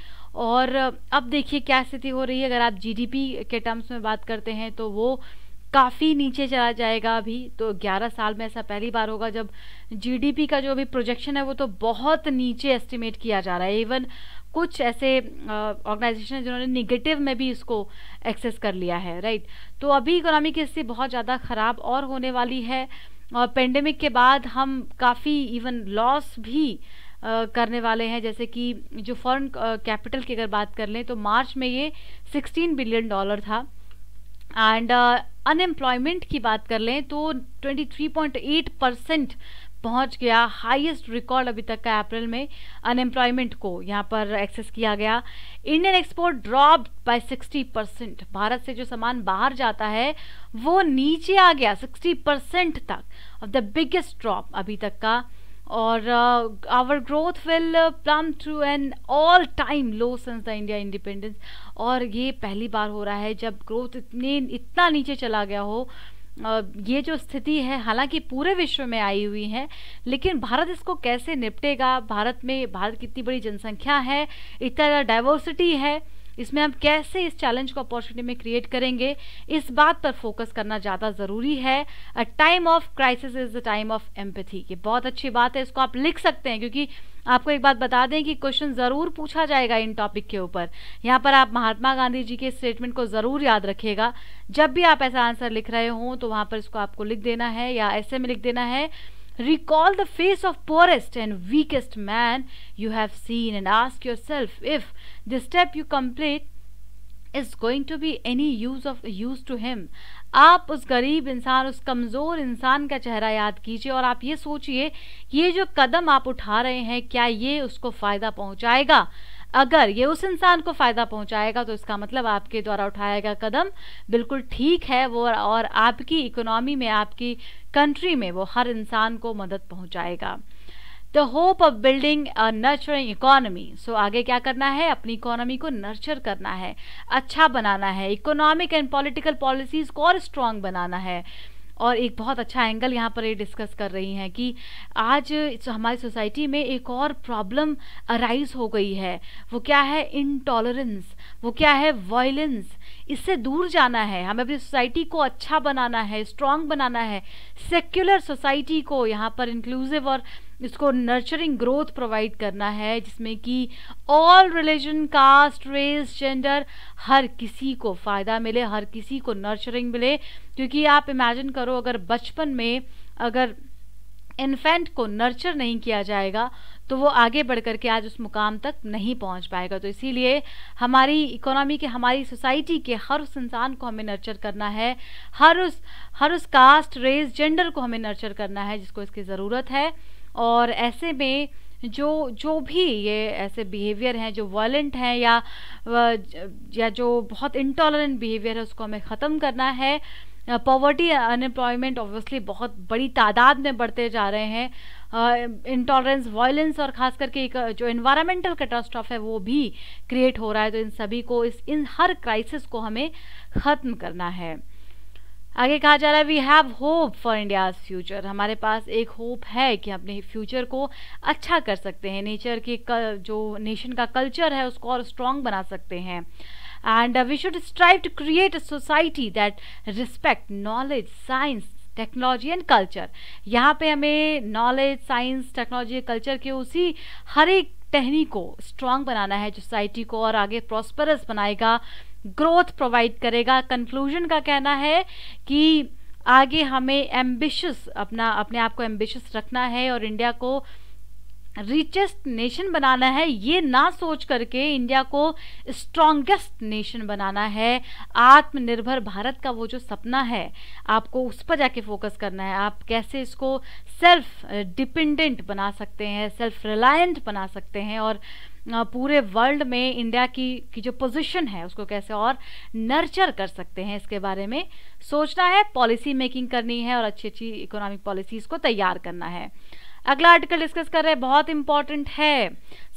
और अब देखिए क्या स्थिति हो रही है अगर आप जीडीपी के टर्म्स में बात करते हैं तो वो काफ़ी नीचे चला जाएगा अभी तो 11 साल में ऐसा पहली बार होगा जब जीडीपी का जो अभी प्रोजेक्शन है वो तो बहुत नीचे एस्टिमेट किया जा रहा है इवन कुछ ऐसे ऑर्गेनाइजेशन है जिन्होंने निगेटिव में भी इसको एक्सेस कर लिया है राइट तो अभी इकोनॉमी की स्थिति बहुत ज़्यादा ख़राब और होने वाली है और पेंडेमिक के बाद हम काफ़ी इवन लॉस भी आ, करने वाले हैं जैसे कि जो फॉरेन कैपिटल की अगर बात कर लें तो मार्च में ये 16 बिलियन डॉलर था एंड अनएम्प्लॉयमेंट uh, की बात कर लें तो 23.8 परसेंट पहुंच गया हाईएस्ट रिकॉर्ड अभी तक का अप्रैल में अनएम्प्लॉयमेंट को यहाँ पर एक्सेस किया गया Indian export drop by 60 percent Bharat से जो सामान बाहर जाता है वो नीचे आ गया 60 परसेंट तक ऑफ द बिगेस्ट ड्रॉप अभी तक का और our growth will plunge to an all time low since the India independence और ये पहली बार हो रहा है जब ग्रोथ इतने इतना नीचे चला गया हो uh, ये जो स्थिति है हालांकि पूरे विश्व में आई हुई है लेकिन भारत इसको कैसे निपटेगा भारत में भारत कितनी बड़ी जनसंख्या है इतना डाइवर्सिटी है इसमें हम कैसे इस चैलेंज को अपॉर्चुनिटी में क्रिएट करेंगे इस बात पर फोकस करना ज़्यादा ज़रूरी है a time of crisis is the time of empathy ये बहुत अच्छी बात है इसको आप लिख सकते हैं क्योंकि आपको एक बात बता दें कि क्वेश्चन ज़रूर पूछा जाएगा इन टॉपिक के ऊपर यहाँ पर आप महात्मा गांधी जी के स्टेटमेंट को ज़रूर याद रखिएगा जब भी आप ऐसा आंसर लिख रहे हों तो वहाँ पर इसको आपको लिख देना है या ऐसे में लिख देना है Recall the face of poorest and weakest man you have seen and ask yourself if the step you complete is going to be any use of use to him आप उस गरीब इंसान उस कमज़ोर इंसान का चेहरा याद कीजिए और आप ये सोचिए ये जो कदम आप उठा रहे हैं क्या ये उसको फ़ायदा पहुंचाएगा अगर ये उस इंसान को फ़ायदा पहुंचाएगा तो इसका मतलब आपके द्वारा उठाया गया कदम बिल्कुल ठीक है वो और आपकी इकोनॉमी में आपकी कंट्री में वो हर इंसान को मदद पहुंचाएगा the hope of building a nurturing economy so आगे क्या करना है अपनी इकोनॉमी को नर्चर करना है अच्छा बनाना है इकोनॉमिक एंड पॉलिटिकल पॉलिसीज को और स्ट्रांग बनाना है और एक बहुत अच्छा एंगल यहाँ पर ये डिस्कस कर रही हैं कि आज हमारी सोसाइटी में एक और प्रॉब्लम अराइज हो गई है वो क्या है इनटॉलरेंस वो क्या है वायलेंस इससे दूर जाना है हमें अपनी सोसाइटी को अच्छा बनाना है स्ट्रांग बनाना है सेक्युलर सोसाइटी को यहाँ पर इंक्लूसिव और इसको नर्चरिंग ग्रोथ प्रोवाइड करना है जिसमें कि all religion caste race gender हर किसी को फ़ायदा मिले हर किसी को नर्चरिंग मिले क्योंकि आप इमेजिन करो अगर बचपन में अगर इन्फेंट को नर्चर नहीं किया जाएगा तो वो आगे बढ़ करके आज उस मुकाम तक नहीं पहुंच पाएगा तो इसीलिए हमारी इकोनॉमी के हमारी सोसाइटी के हर उस इंसान को हमें नर्चर करना है हर उस हर उस कास्ट रेस जेंडर को हमें नर्चर करना है जिसको इसकी ज़रूरत है और ऐसे में जो जो भी ये ऐसे बिहेवियर हैं जो वॉलेंट हैं या या जो बहुत इंटॉलरेंट बिहेवियर है उसको हमें ख़त्म करना है पॉवर्टी अनएम्प्लॉयमेंट ऑब्वियसली बहुत बड़ी तादाद में बढ़ते जा रहे हैं इंटॉलरेंस वायलेंस और ख़ास करके एक जो इन्वायरमेंटल कैटास्ट्रॉफ है वो भी क्रिएट हो रहा है तो इन सभी को इस इन हर क्राइसिस को हमें ख़त्म करना है आगे कहा जा रहा है we have hope for India's future हमारे पास एक होप है कि अपने फ्यूचर को अच्छा कर सकते हैं नेचर की जो नेशन का कल्चर है उसको और स्ट्रॉन्ग बना सकते हैं and we should strive to create a society that respect knowledge science technology and culture यहाँ पे हमें नॉलेज साइंस टेक्नोलॉजी कल्चर के उसी हर एक टहनी को स्ट्रांग बनाना है सोसाइटी को और आगे प्रॉस्परस बनाएगा ग्रोथ प्रोवाइड करेगा कंक्लूजन का कहना है कि आगे हमें एम्बिशस अपना अपने आप को एम्बिशस रखना है और इंडिया को रिचेस्ट नेशन बनाना है ये ना सोच करके इंडिया को स्ट्रॉन्गेस्ट नेशन बनाना है आत्मनिर्भर भारत का वो जो सपना है आपको उस पर जाके फोकस करना है आप कैसे इसको सेल्फ डिपेंडेंट बना सकते हैं सेल्फ रिलायंट बना सकते हैं और पूरे वर्ल्ड में इंडिया की की जो पोजीशन है उसको कैसे और नर्चर कर सकते हैं इसके बारे में सोचना है पॉलिसी मेकिंग करनी है और अच्छी अच्छी इकोनॉमिक पॉलिसीज़ को तैयार करना है अगला आर्टिकल डिस्कस कर रहे हैं बहुत इंपॉर्टेंट है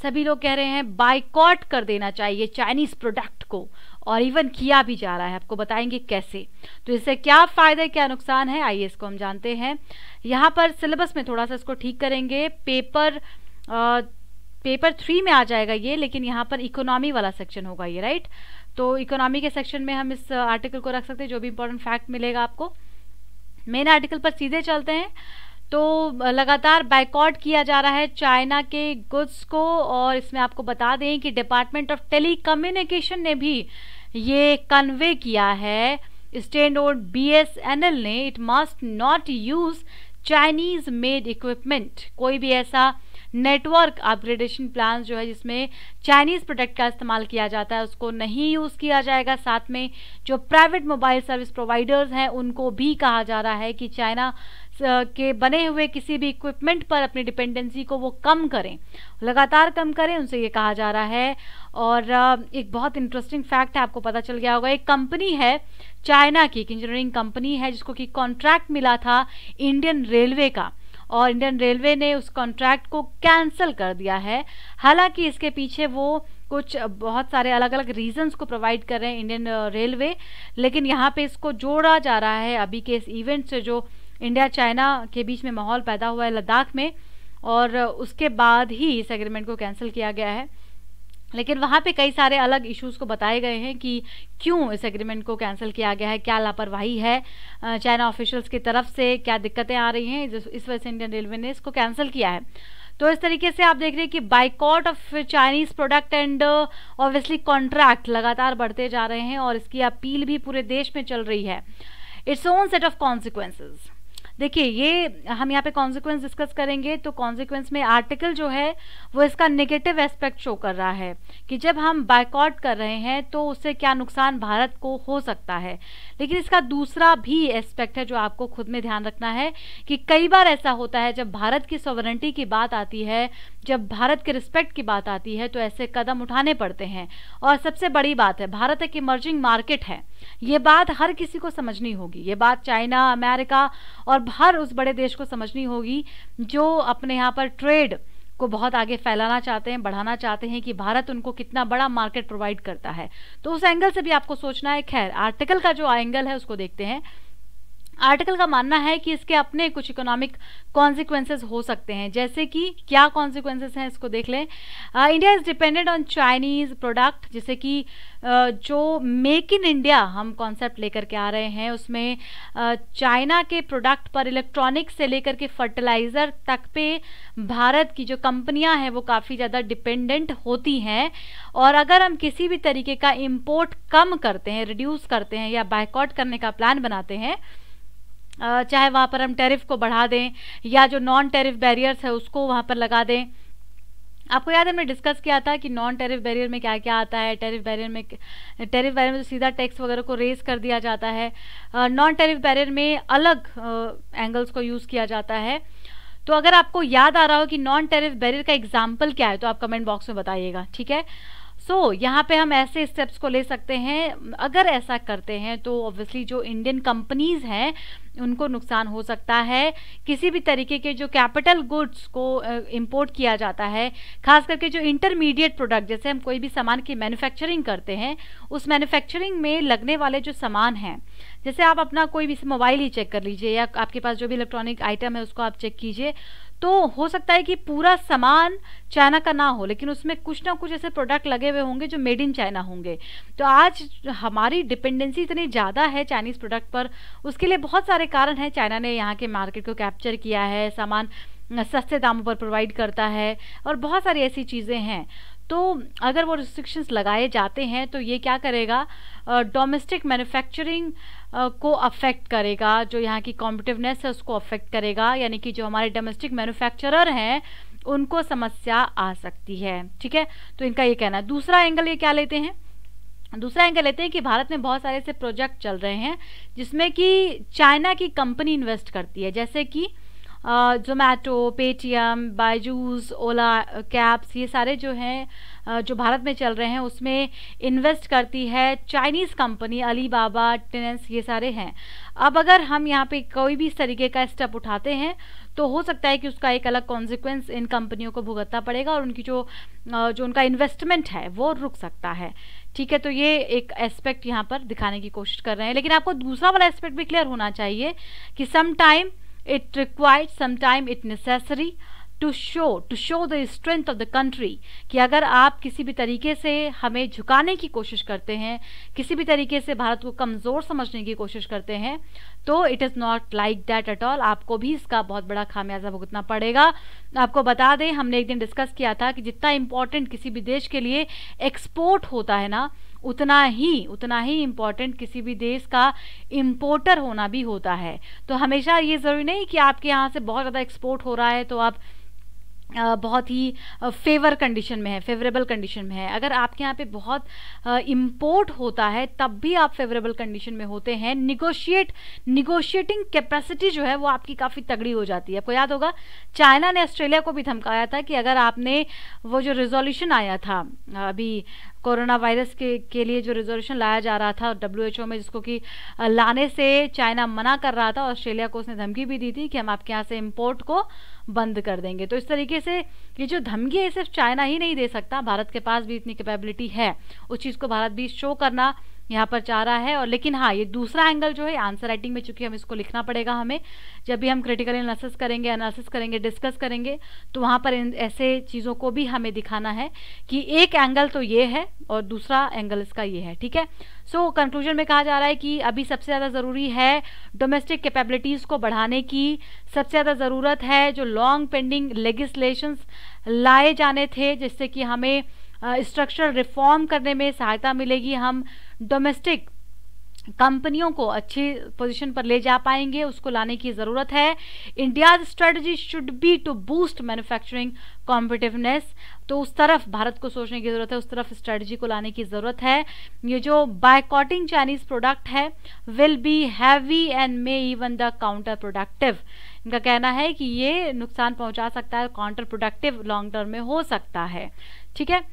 सभी लोग कह रहे हैं बाइकॉट कर देना चाहिए चाइनीज प्रोडक्ट को और इवन किया भी जा रहा है आपको बताएंगे कैसे तो इससे क्या फ़ायदा क्या नुकसान है आइए इसको हम जानते हैं यहाँ पर सिलेबस में थोड़ा सा इसको ठीक करेंगे पेपर आ, पेपर थ्री में आ जाएगा ये लेकिन यहाँ पर इकोनॉमी वाला सेक्शन होगा ये राइट तो इकोनॉमी के सेक्शन में हम इस आर्टिकल को रख सकते हैं जो भी इम्पोर्टेंट फैक्ट मिलेगा आपको मेन आर्टिकल पर सीधे चलते हैं तो लगातार बैकआउट किया जा रहा है चाइना के गुड्स को और इसमें आपको बता दें कि डिपार्टमेंट ऑफ टेलीकम्युनिकेशन ने भी ये कन्वे किया है स्टैंड ऑन बी ने it must not use Chinese made equipment कोई भी ऐसा नेटवर्क अपग्रेडेशन प्लान जो है जिसमें चाइनीज़ प्रोडक्ट का इस्तेमाल किया जाता है उसको नहीं यूज़ किया जाएगा साथ में जो प्राइवेट मोबाइल सर्विस प्रोवाइडर्स हैं उनको भी कहा जा रहा है कि चाइना के बने हुए किसी भी इक्विपमेंट पर अपनी डिपेंडेंसी को वो कम करें लगातार कम करें उनसे ये कहा जा रहा है और एक बहुत इंटरेस्टिंग फैक्ट है आपको पता चल गया होगा एक कंपनी है चाइना की एक इंजीनियरिंग कंपनी है जिसको कि कॉन्ट्रैक्ट मिला था इंडियन रेलवे का और इंडियन रेलवे ने उस कॉन्ट्रैक्ट को कैंसिल कर दिया है हालांकि इसके पीछे वो कुछ बहुत सारे अलग अलग रीजंस को प्रोवाइड कर रहे हैं इंडियन रेलवे लेकिन यहाँ पे इसको जोड़ा जा रहा है अभी के इस इवेंट से जो इंडिया चाइना के बीच में माहौल पैदा हुआ है लद्दाख में और उसके बाद ही इस एग्रीमेंट को कैंसिल किया गया है लेकिन वहाँ पे कई सारे अलग इश्यूज को बताए गए हैं कि क्यों इस एग्रीमेंट को कैंसिल किया गया है क्या लापरवाही है चाइना ऑफिशियल्स की तरफ से क्या दिक्कतें आ रही हैं इस वजह से इंडियन रेलवे ने इसको कैंसिल किया है तो इस तरीके से आप देख रहे हैं कि boycott of Chinese product and obviously contract लगातार बढ़ते जा रहे हैं और इसकी अपील भी पूरे देश में चल रही है its own set of consequences देखिए ये हम यहाँ पे कॉन्सिक्वेंस डिस्कस करेंगे तो कॉन्सिक्वेंस में आर्टिकल जो है वो इसका नेगेटिव एस्पेक्ट शो कर रहा है कि जब हम बाइकआउट कर रहे हैं तो उससे क्या नुकसान भारत को हो सकता है लेकिन इसका दूसरा भी एस्पेक्ट है जो आपको खुद में ध्यान रखना है कि कई बार ऐसा होता है जब भारत की सॉवरेंटी की बात आती है जब भारत के रिस्पेक्ट की बात आती है तो ऐसे कदम उठाने पड़ते हैं और सबसे बड़ी बात है भारत एक इमर्जिंग मार्केट है ये बात हर किसी को समझनी होगी ये बात चाइना अमेरिका और हर उस बड़े देश को समझनी होगी जो अपने यहाँ पर ट्रेड को बहुत आगे फैलाना चाहते हैं बढ़ाना चाहते हैं कि भारत उनको कितना बड़ा मार्केट प्रोवाइड करता है तो उस एंगल से भी आपको सोचना है खैर आर्टिकल का जो एंगल है उसको देखते हैं आर्टिकल का मानना है कि इसके अपने कुछ इकोनॉमिक कॉन्सिक्वेंसेज हो सकते हैं जैसे कि क्या कॉन्सिक्वेंसेस हैं इसको देख लें India is dependent on Chinese product जैसे कि जो मेक इन इंडिया हम कॉन्सेप्ट लेकर के आ रहे हैं उसमें चाइना के प्रोडक्ट पर इलेक्ट्रॉनिक से लेकर के फर्टिलाइज़र तक पे भारत की जो कंपनियां हैं वो काफ़ी ज़्यादा डिपेंडेंट होती हैं और अगर हम किसी भी तरीके का इम्पोर्ट कम करते हैं रिड्यूस करते हैं या बाइकआउट करने का प्लान बनाते हैं चाहे वहाँ पर हम टैरिफ को बढ़ा दें या जो नॉन टैरिफ बैरियर्स है उसको वहाँ पर लगा दें आपको याद है मैंने डिस्कस किया था कि नॉन टेरिफ बैरियर में क्या क्या आता है टेरिफ बैरियर में टेरिफ बैरियर में तो सीधा टैक्स वगैरह को रेज कर दिया जाता है नॉन टेरिफ बैरियर में अलग एंगल्स को यूज़ किया जाता है तो अगर आपको याद आ रहा हो कि नॉन टेरिफ बैरियर का एग्जाम्पल क्या है तो आप कमेंट बॉक्स में बताइएगा ठीक है सो so, यहाँ पे हम ऐसे स्टेप्स को ले सकते हैं अगर ऐसा करते हैं तो ऑब्वियसली जो इंडियन कंपनीज़ हैं उनको नुकसान हो सकता है किसी भी तरीके के जो कैपिटल गुड्स को इंपोर्ट किया जाता है खास करके जो इंटरमीडिएट प्रोडक्ट जैसे हम कोई भी सामान की मैन्युफैक्चरिंग करते हैं उस मैन्युफैक्चरिंग में लगने वाले जो सामान हैं जैसे आप अपना कोई भी मोबाइल ही चेक कर लीजिए या आपके पास जो भी इलेक्ट्रॉनिक आइटम है उसको आप चेक कीजिए तो हो सकता है कि पूरा सामान चाइना का ना हो लेकिन उसमें कुछ ना कुछ ऐसे प्रोडक्ट लगे हुए होंगे जो मेड इन चाइना होंगे तो आज हमारी डिपेंडेंसी इतनी ज़्यादा है चाइनीज़ प्रोडक्ट पर उसके लिए बहुत सारे कारण हैं चाइना ने यहाँ के मार्केट को कैप्चर किया है सामान सस्ते दामों पर प्रोवाइड करता है और बहुत सारी ऐसी चीज़ें हैं तो अगर वो रिस्ट्रिक्शंस लगाए जाते हैं तो ये क्या करेगा डोमेस्टिक मैन्युफैक्चरिंग को अफेक्ट करेगा जो यहाँ की कॉम्पिटिवनेस है उसको अफेक्ट करेगा यानी कि जो हमारे डोमेस्टिक मैन्युफैक्चरर हैं उनको समस्या आ सकती है ठीक है तो इनका ये कहना है दूसरा एंगल ये क्या लेते हैं दूसरा एंगल लेते हैं कि भारत में बहुत सारे ऐसे प्रोजेक्ट चल रहे हैं जिसमें कि चाइना की कंपनी इन्वेस्ट करती है जैसे कि जोमेटो पेटीएम बायजूस ओला कैब्स ये सारे जो हैं जो भारत में चल रहे हैं उसमें इन्वेस्ट करती है Chinese company Alibaba Tencent ये सारे हैं अब अगर हम यहाँ पे कोई भी इस तरीके का स्टेप उठाते हैं तो हो सकता है कि उसका एक अलग कॉन्सिक्वेंस इन कंपनियों को भुगतना पड़ेगा और उनकी जो जो उनका इन्वेस्टमेंट है वो रुक सकता है ठीक है तो ये एक एस्पेक्ट यहाँ पर दिखाने की कोशिश कर रहे हैं लेकिन आपको दूसरा वाला एस्पेक्ट भी क्लियर होना चाहिए कि some time it required some time it necessary to show to show the strength of the country कि अगर आप किसी भी तरीके से हमें झुकाने की कोशिश करते हैं किसी भी तरीके से भारत को कमज़ोर समझने की कोशिश करते हैं तो it is not like that at all आपको भी इसका बहुत बड़ा खामियाजा भुगतना पड़ेगा आपको बता दें हमने एक दिन डिस्कस किया था कि जितना इम्पोर्टेंट किसी भी देश के लिए एक्सपोर्ट होता है ना उतना ही उतना ही इम्पॉर्टेंट किसी भी देश का इम्पोर्टर होना भी होता है तो हमेशा ये ज़रूरी नहीं कि आपके यहाँ से बहुत ज़्यादा एक्सपोर्ट हो रहा है तो आप बहुत ही फेवर कंडीशन में है फेवरेबल कंडीशन में है अगर आपके यहाँ पे बहुत इम्पोर्ट होता है तब भी आप फेवरेबल कंडीशन में होते हैं निगोशिएट निगोशिएटिंग कैपेसिटी जो है वो आपकी काफ़ी तगड़ी हो जाती है आपको याद होगा चाइना ने ऑस्ट्रेलिया को भी धमकाया था कि अगर आपने वो जो रिजोल्यूशन आया था अभी कोरोना वायरस के के लिए जो रेजोल्यूशन लाया जा रहा था डब्ल्यू में जिसको कि लाने से चाइना मना कर रहा था ऑस्ट्रेलिया को उसने धमकी भी दी थी कि हम आपके यहाँ से इम्पोर्ट को बंद कर देंगे तो इस तरीके से ये जो धमकी है सिर्फ चाइना ही नहीं दे सकता भारत के पास भी इतनी कैपेबिलिटी है उस चीज़ को भारत भी शो करना यहाँ पर चाह रहा है और लेकिन हाँ ये दूसरा एंगल जो है आंसर राइटिंग में चूंकि हम इसको लिखना पड़ेगा हमें जब भी हम क्रिटिकल एनालिसिस करेंगे एनालिसिस करेंगे डिस्कस करेंगे तो वहाँ पर ऐसे चीज़ों को भी हमें दिखाना है कि एक एंगल तो ये है और दूसरा एंगल इसका ये है ठीक है सो so, कंक्लूजन में कहा जा रहा है कि अभी सबसे ज़्यादा ज़रूरी है डोमेस्टिक कैपेबिलिटीज़ को बढ़ाने की सबसे ज़्यादा ज़रूरत है जो लॉन्ग पेंडिंग लेगिस्लेशंस लाए जाने थे जिससे कि हमें स्ट्रक्चरल रिफॉर्म करने में सहायता मिलेगी हम डोमेस्टिक कंपनियों को अच्छी पोजीशन पर ले जा पाएंगे उसको लाने की ज़रूरत है India's strategy should be to boost manufacturing competitiveness तो उस तरफ भारत को सोचने की ज़रूरत है उस तरफ स्ट्रेटजी को लाने की ज़रूरत है ये जो बायकॉटिंग चाइनीज़ प्रोडक्ट है will be heavy and may even the counterproductive इनका कहना है कि ये नुकसान पहुंचा सकता है काउंटर प्रोडक्टिव लॉन्ग टर्म में हो सकता है ठीक है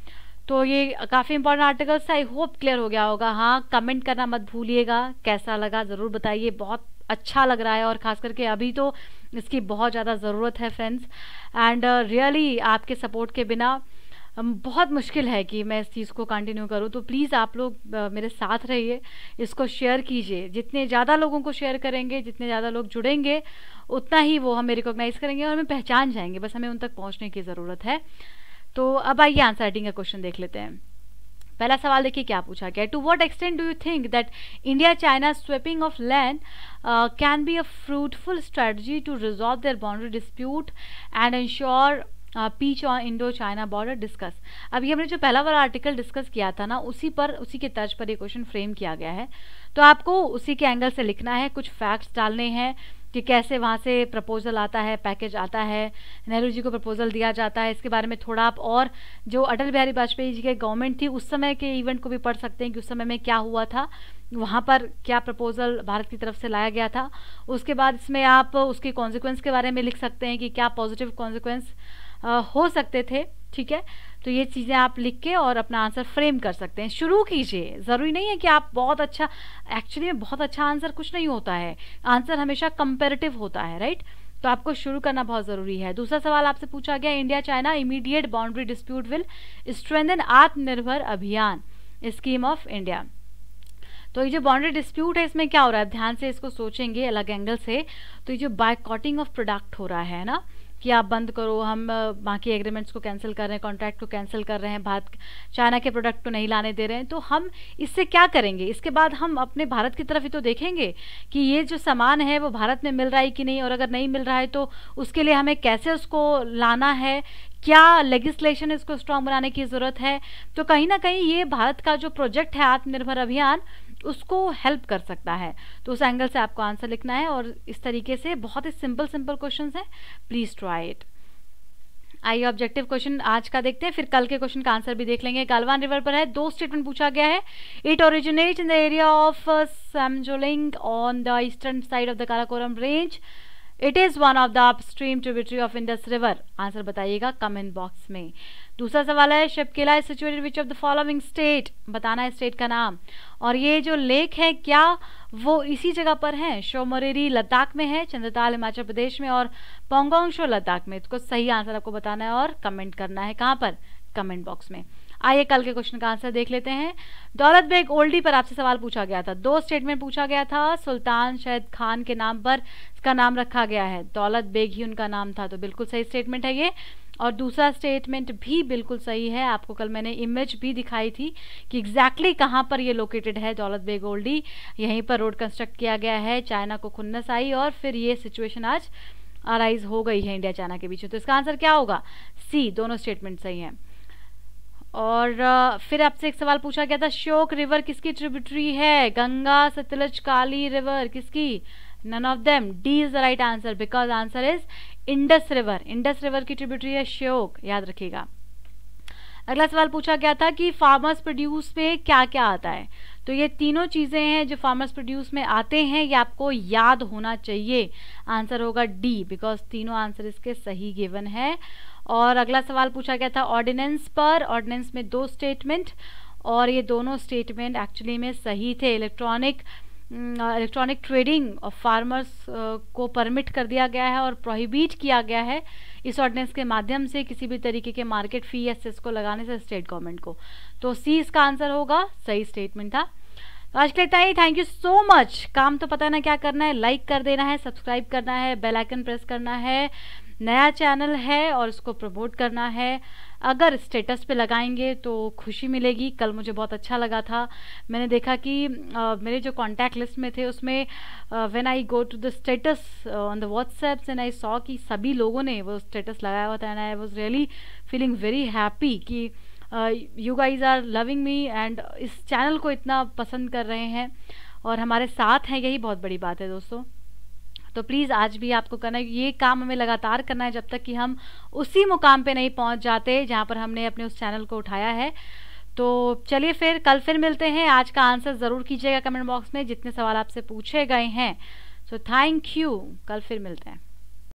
तो ये काफ़ी important articles I hope clear हो गया होगा हाँ कमेंट करना मत भूलिएगा कैसा लगा ज़रूर बताइए बहुत अच्छा लग रहा है और ख़ास करके अभी तो इसकी बहुत ज़्यादा ज़रूरत है फ्रेंड्स एंड रियली आपके सपोर्ट के बिना um, बहुत मुश्किल है कि मैं इस चीज़ को कंटिन्यू करूं तो प्लीज़ आप लोग uh, मेरे साथ रहिए इसको शेयर कीजिए जितने ज़्यादा लोगों को शेयर करेंगे जितने ज़्यादा लोग जुड़ेंगे उतना ही वो हमें रिकॉग्नाइज़ करेंगे और हमें पहचान जाएंगे बस हमें उन तक पहुंचने की ज़रूरत है तो अब आइए आंसर राइटिंग का क्वेश्चन देख लेते हैं पहला सवाल देखिए क्या पूछा गया to what extent do you think that India China swapping of land can be a fruitful strategy to resolve their boundary dispute and ensure peace on Indo China border discuss अभी हमने जो पहला वाला आर्टिकल डिस्कस किया था ना उसी पर उसी के तर्ज पर ये क्वेश्चन फ्रेम किया गया है तो आपको उसी के एंगल से लिखना है कुछ फैक्ट्स डालने हैं कि कैसे वहाँ से प्रपोज़ल आता है पैकेज आता है नेहरू जी को प्रपोज़ल दिया जाता है इसके बारे में थोड़ा आप और जो अटल बिहारी वाजपेयी जी के गवर्नमेंट थी उस समय के इवेंट को भी पढ़ सकते हैं कि उस समय में क्या हुआ था वहाँ पर क्या प्रपोज़ल भारत की तरफ से लाया गया था उसके बाद इसमें आप उसके कॉन्सिक्वेंस के बारे में लिख सकते हैं कि क्या पॉजिटिव कॉन्सिक्वेंस आ, हो सकते थे ठीक है तो ये चीज़ें आप लिख के और अपना आंसर फ्रेम कर सकते हैं शुरू कीजिए ज़रूरी नहीं है कि आप बहुत अच्छा एक्चुअली में बहुत अच्छा आंसर कुछ नहीं होता है आंसर हमेशा कंपेरेटिव होता है राइट तो आपको शुरू करना बहुत ज़रूरी है दूसरा सवाल आपसे पूछा गया India China immediate boundary dispute will strengthen Aatmanirbhar Abhiyan scheme of India तो ये जो बाउंड्री डिस्प्यूट है इसमें क्या हो रहा है ध्यान से इसको सोचेंगे अलग एंगल से तो ये जो बाइकॉटिंग ऑफ प्रोडक्ट हो रहा है ना कि आप बंद करो हम बाकी एग्रीमेंट्स को कैंसिल कर रहे हैं कॉन्ट्रैक्ट को कैंसिल कर रहे हैं भारत चाइना के प्रोडक्ट को नहीं लाने दे रहे हैं तो हम इससे क्या करेंगे इसके बाद हम अपने भारत की तरफ ही तो देखेंगे कि ये जो सामान है वो भारत में मिल रहा है कि नहीं और अगर नहीं मिल रहा है तो उसके लिए हमें कैसे उसको लाना है क्या लेगिस्लेशन इसको स्ट्रांग बनाने की ज़रूरत है तो कहीं ना कहीं ये भारत का जो प्रोजेक्ट है आत्मनिर्भर अभियान उसको हेल्प कर सकता है तो उस एंगल से आपको आंसर लिखना है और इस तरीके से बहुत ही सिंपल सिंपल क्वेश्चन हैं प्लीज़ ट्राई इट आइए ऑब्जेक्टिव क्वेश्चन आज का देखते हैं फिर कल के क्वेश्चन का आंसर भी देख लेंगे गालवान रिवर पर है दो स्टेटमेंट पूछा गया है it originate in the area of Samzungling on the eastern side of the Karakoram range it is one of the upstream tributary of Indus river answer बताइएगा कमेंट बॉक्स में दूसरा सवाल है Shipkila is situated which of the following state बताना है state का नाम और ये जो लेक है क्या वो इसी जगह पर है शोमोरेरी लद्दाख में है चंद्रताल हिमाचल प्रदेश में और पोंगोंग शो लद्दाख में इसको सही आंसर आपको बताना है और कमेंट करना है कहाँ पर कमेंट बॉक्स में आइए कल के क्वेश्चन का आंसर देख लेते हैं दौलत बेग ओल्डी पर आपसे सवाल पूछा गया था दो स्टेटमेंट पूछा गया था सुल्तान शहद खान के नाम पर इसका नाम रखा गया है दौलत बेग ही उनका नाम था तो बिल्कुल सही स्टेटमेंट है ये और दूसरा स्टेटमेंट भी बिल्कुल सही है आपको कल मैंने इमेज भी दिखाई थी कि एग्जैक्टली exactly कहाँ पर ये लोकेटेड है दौलत बे गोल्डी यहीं पर रोड कंस्ट्रक्ट किया गया है चाइना को खुन्नस आई और फिर ये सिचुएशन आज अराइज हो गई है इंडिया चाइना के बीच में तो इसका आंसर क्या होगा सी दोनों स्टेटमेंट सही हैं और फिर आपसे एक सवाल पूछा गया था श्योक रिवर किसकी ट्रिब्यूटरी है गंगा सतलज काली रिवर किसकी none of them D is the right answer because answer is Indus river Indus river की ट्रिब्यूटरी है श्योक याद रखिएगा अगला सवाल पूछा गया था कि फार्मर्स प्रोड्यूस में क्या क्या आता है तो ये तीनों चीज़ें हैं जो फार्मर्स प्रोड्यूस में आते हैं ये आपको याद होना चाहिए आंसर होगा डी बिकॉज तीनों आंसर इसके सही गिवन है और अगला सवाल पूछा गया था ऑर्डिनेंस पर ऑर्डिनेंस में दो स्टेटमेंट और ये दोनों स्टेटमेंट एक्चुअली में सही थे electronic electronic trading of farmers को परमिट कर दिया गया है और प्रोहिबिट किया गया है इस ऑर्डिनेंस के माध्यम से किसी भी तरीके के मार्केट फी या सेस को लगाने से स्टेट गवर्नमेंट को तो सी इसका आंसर होगा सही स्टेटमेंट था तो आज के लिए ही थैंक यू सो मच काम तो पता ना क्या करना है लाइक कर देना है सब्सक्राइब करना है बेलाइकन प्रेस करना है नया चैनल है और उसको प्रमोट करना है अगर स्टेटस पे लगाएंगे तो खुशी मिलेगी कल मुझे बहुत अच्छा लगा था मैंने देखा कि आ, मेरे जो कॉन्टैक्ट लिस्ट में थे उसमें when I go to the status on the WhatsApps and I saw कि सभी लोगों ने वो स्टेटस लगाया हुआ था and I was really feeling very happy कि you guys are loving me and इस चैनल को इतना पसंद कर रहे हैं और हमारे साथ हैं यही बहुत बड़ी बात है दोस्तों तो प्लीज़ आज भी आपको करना है ये काम हमें लगातार करना है जब तक कि हम उसी मुकाम पे नहीं पहुंच जाते जहां पर हमने अपने उस चैनल को उठाया है तो चलिए फिर कल फिर मिलते हैं आज का आंसर ज़रूर कीजिएगा कमेंट बॉक्स में जितने सवाल आपसे पूछे गए हैं सो थैंक यू कल फिर मिलते हैं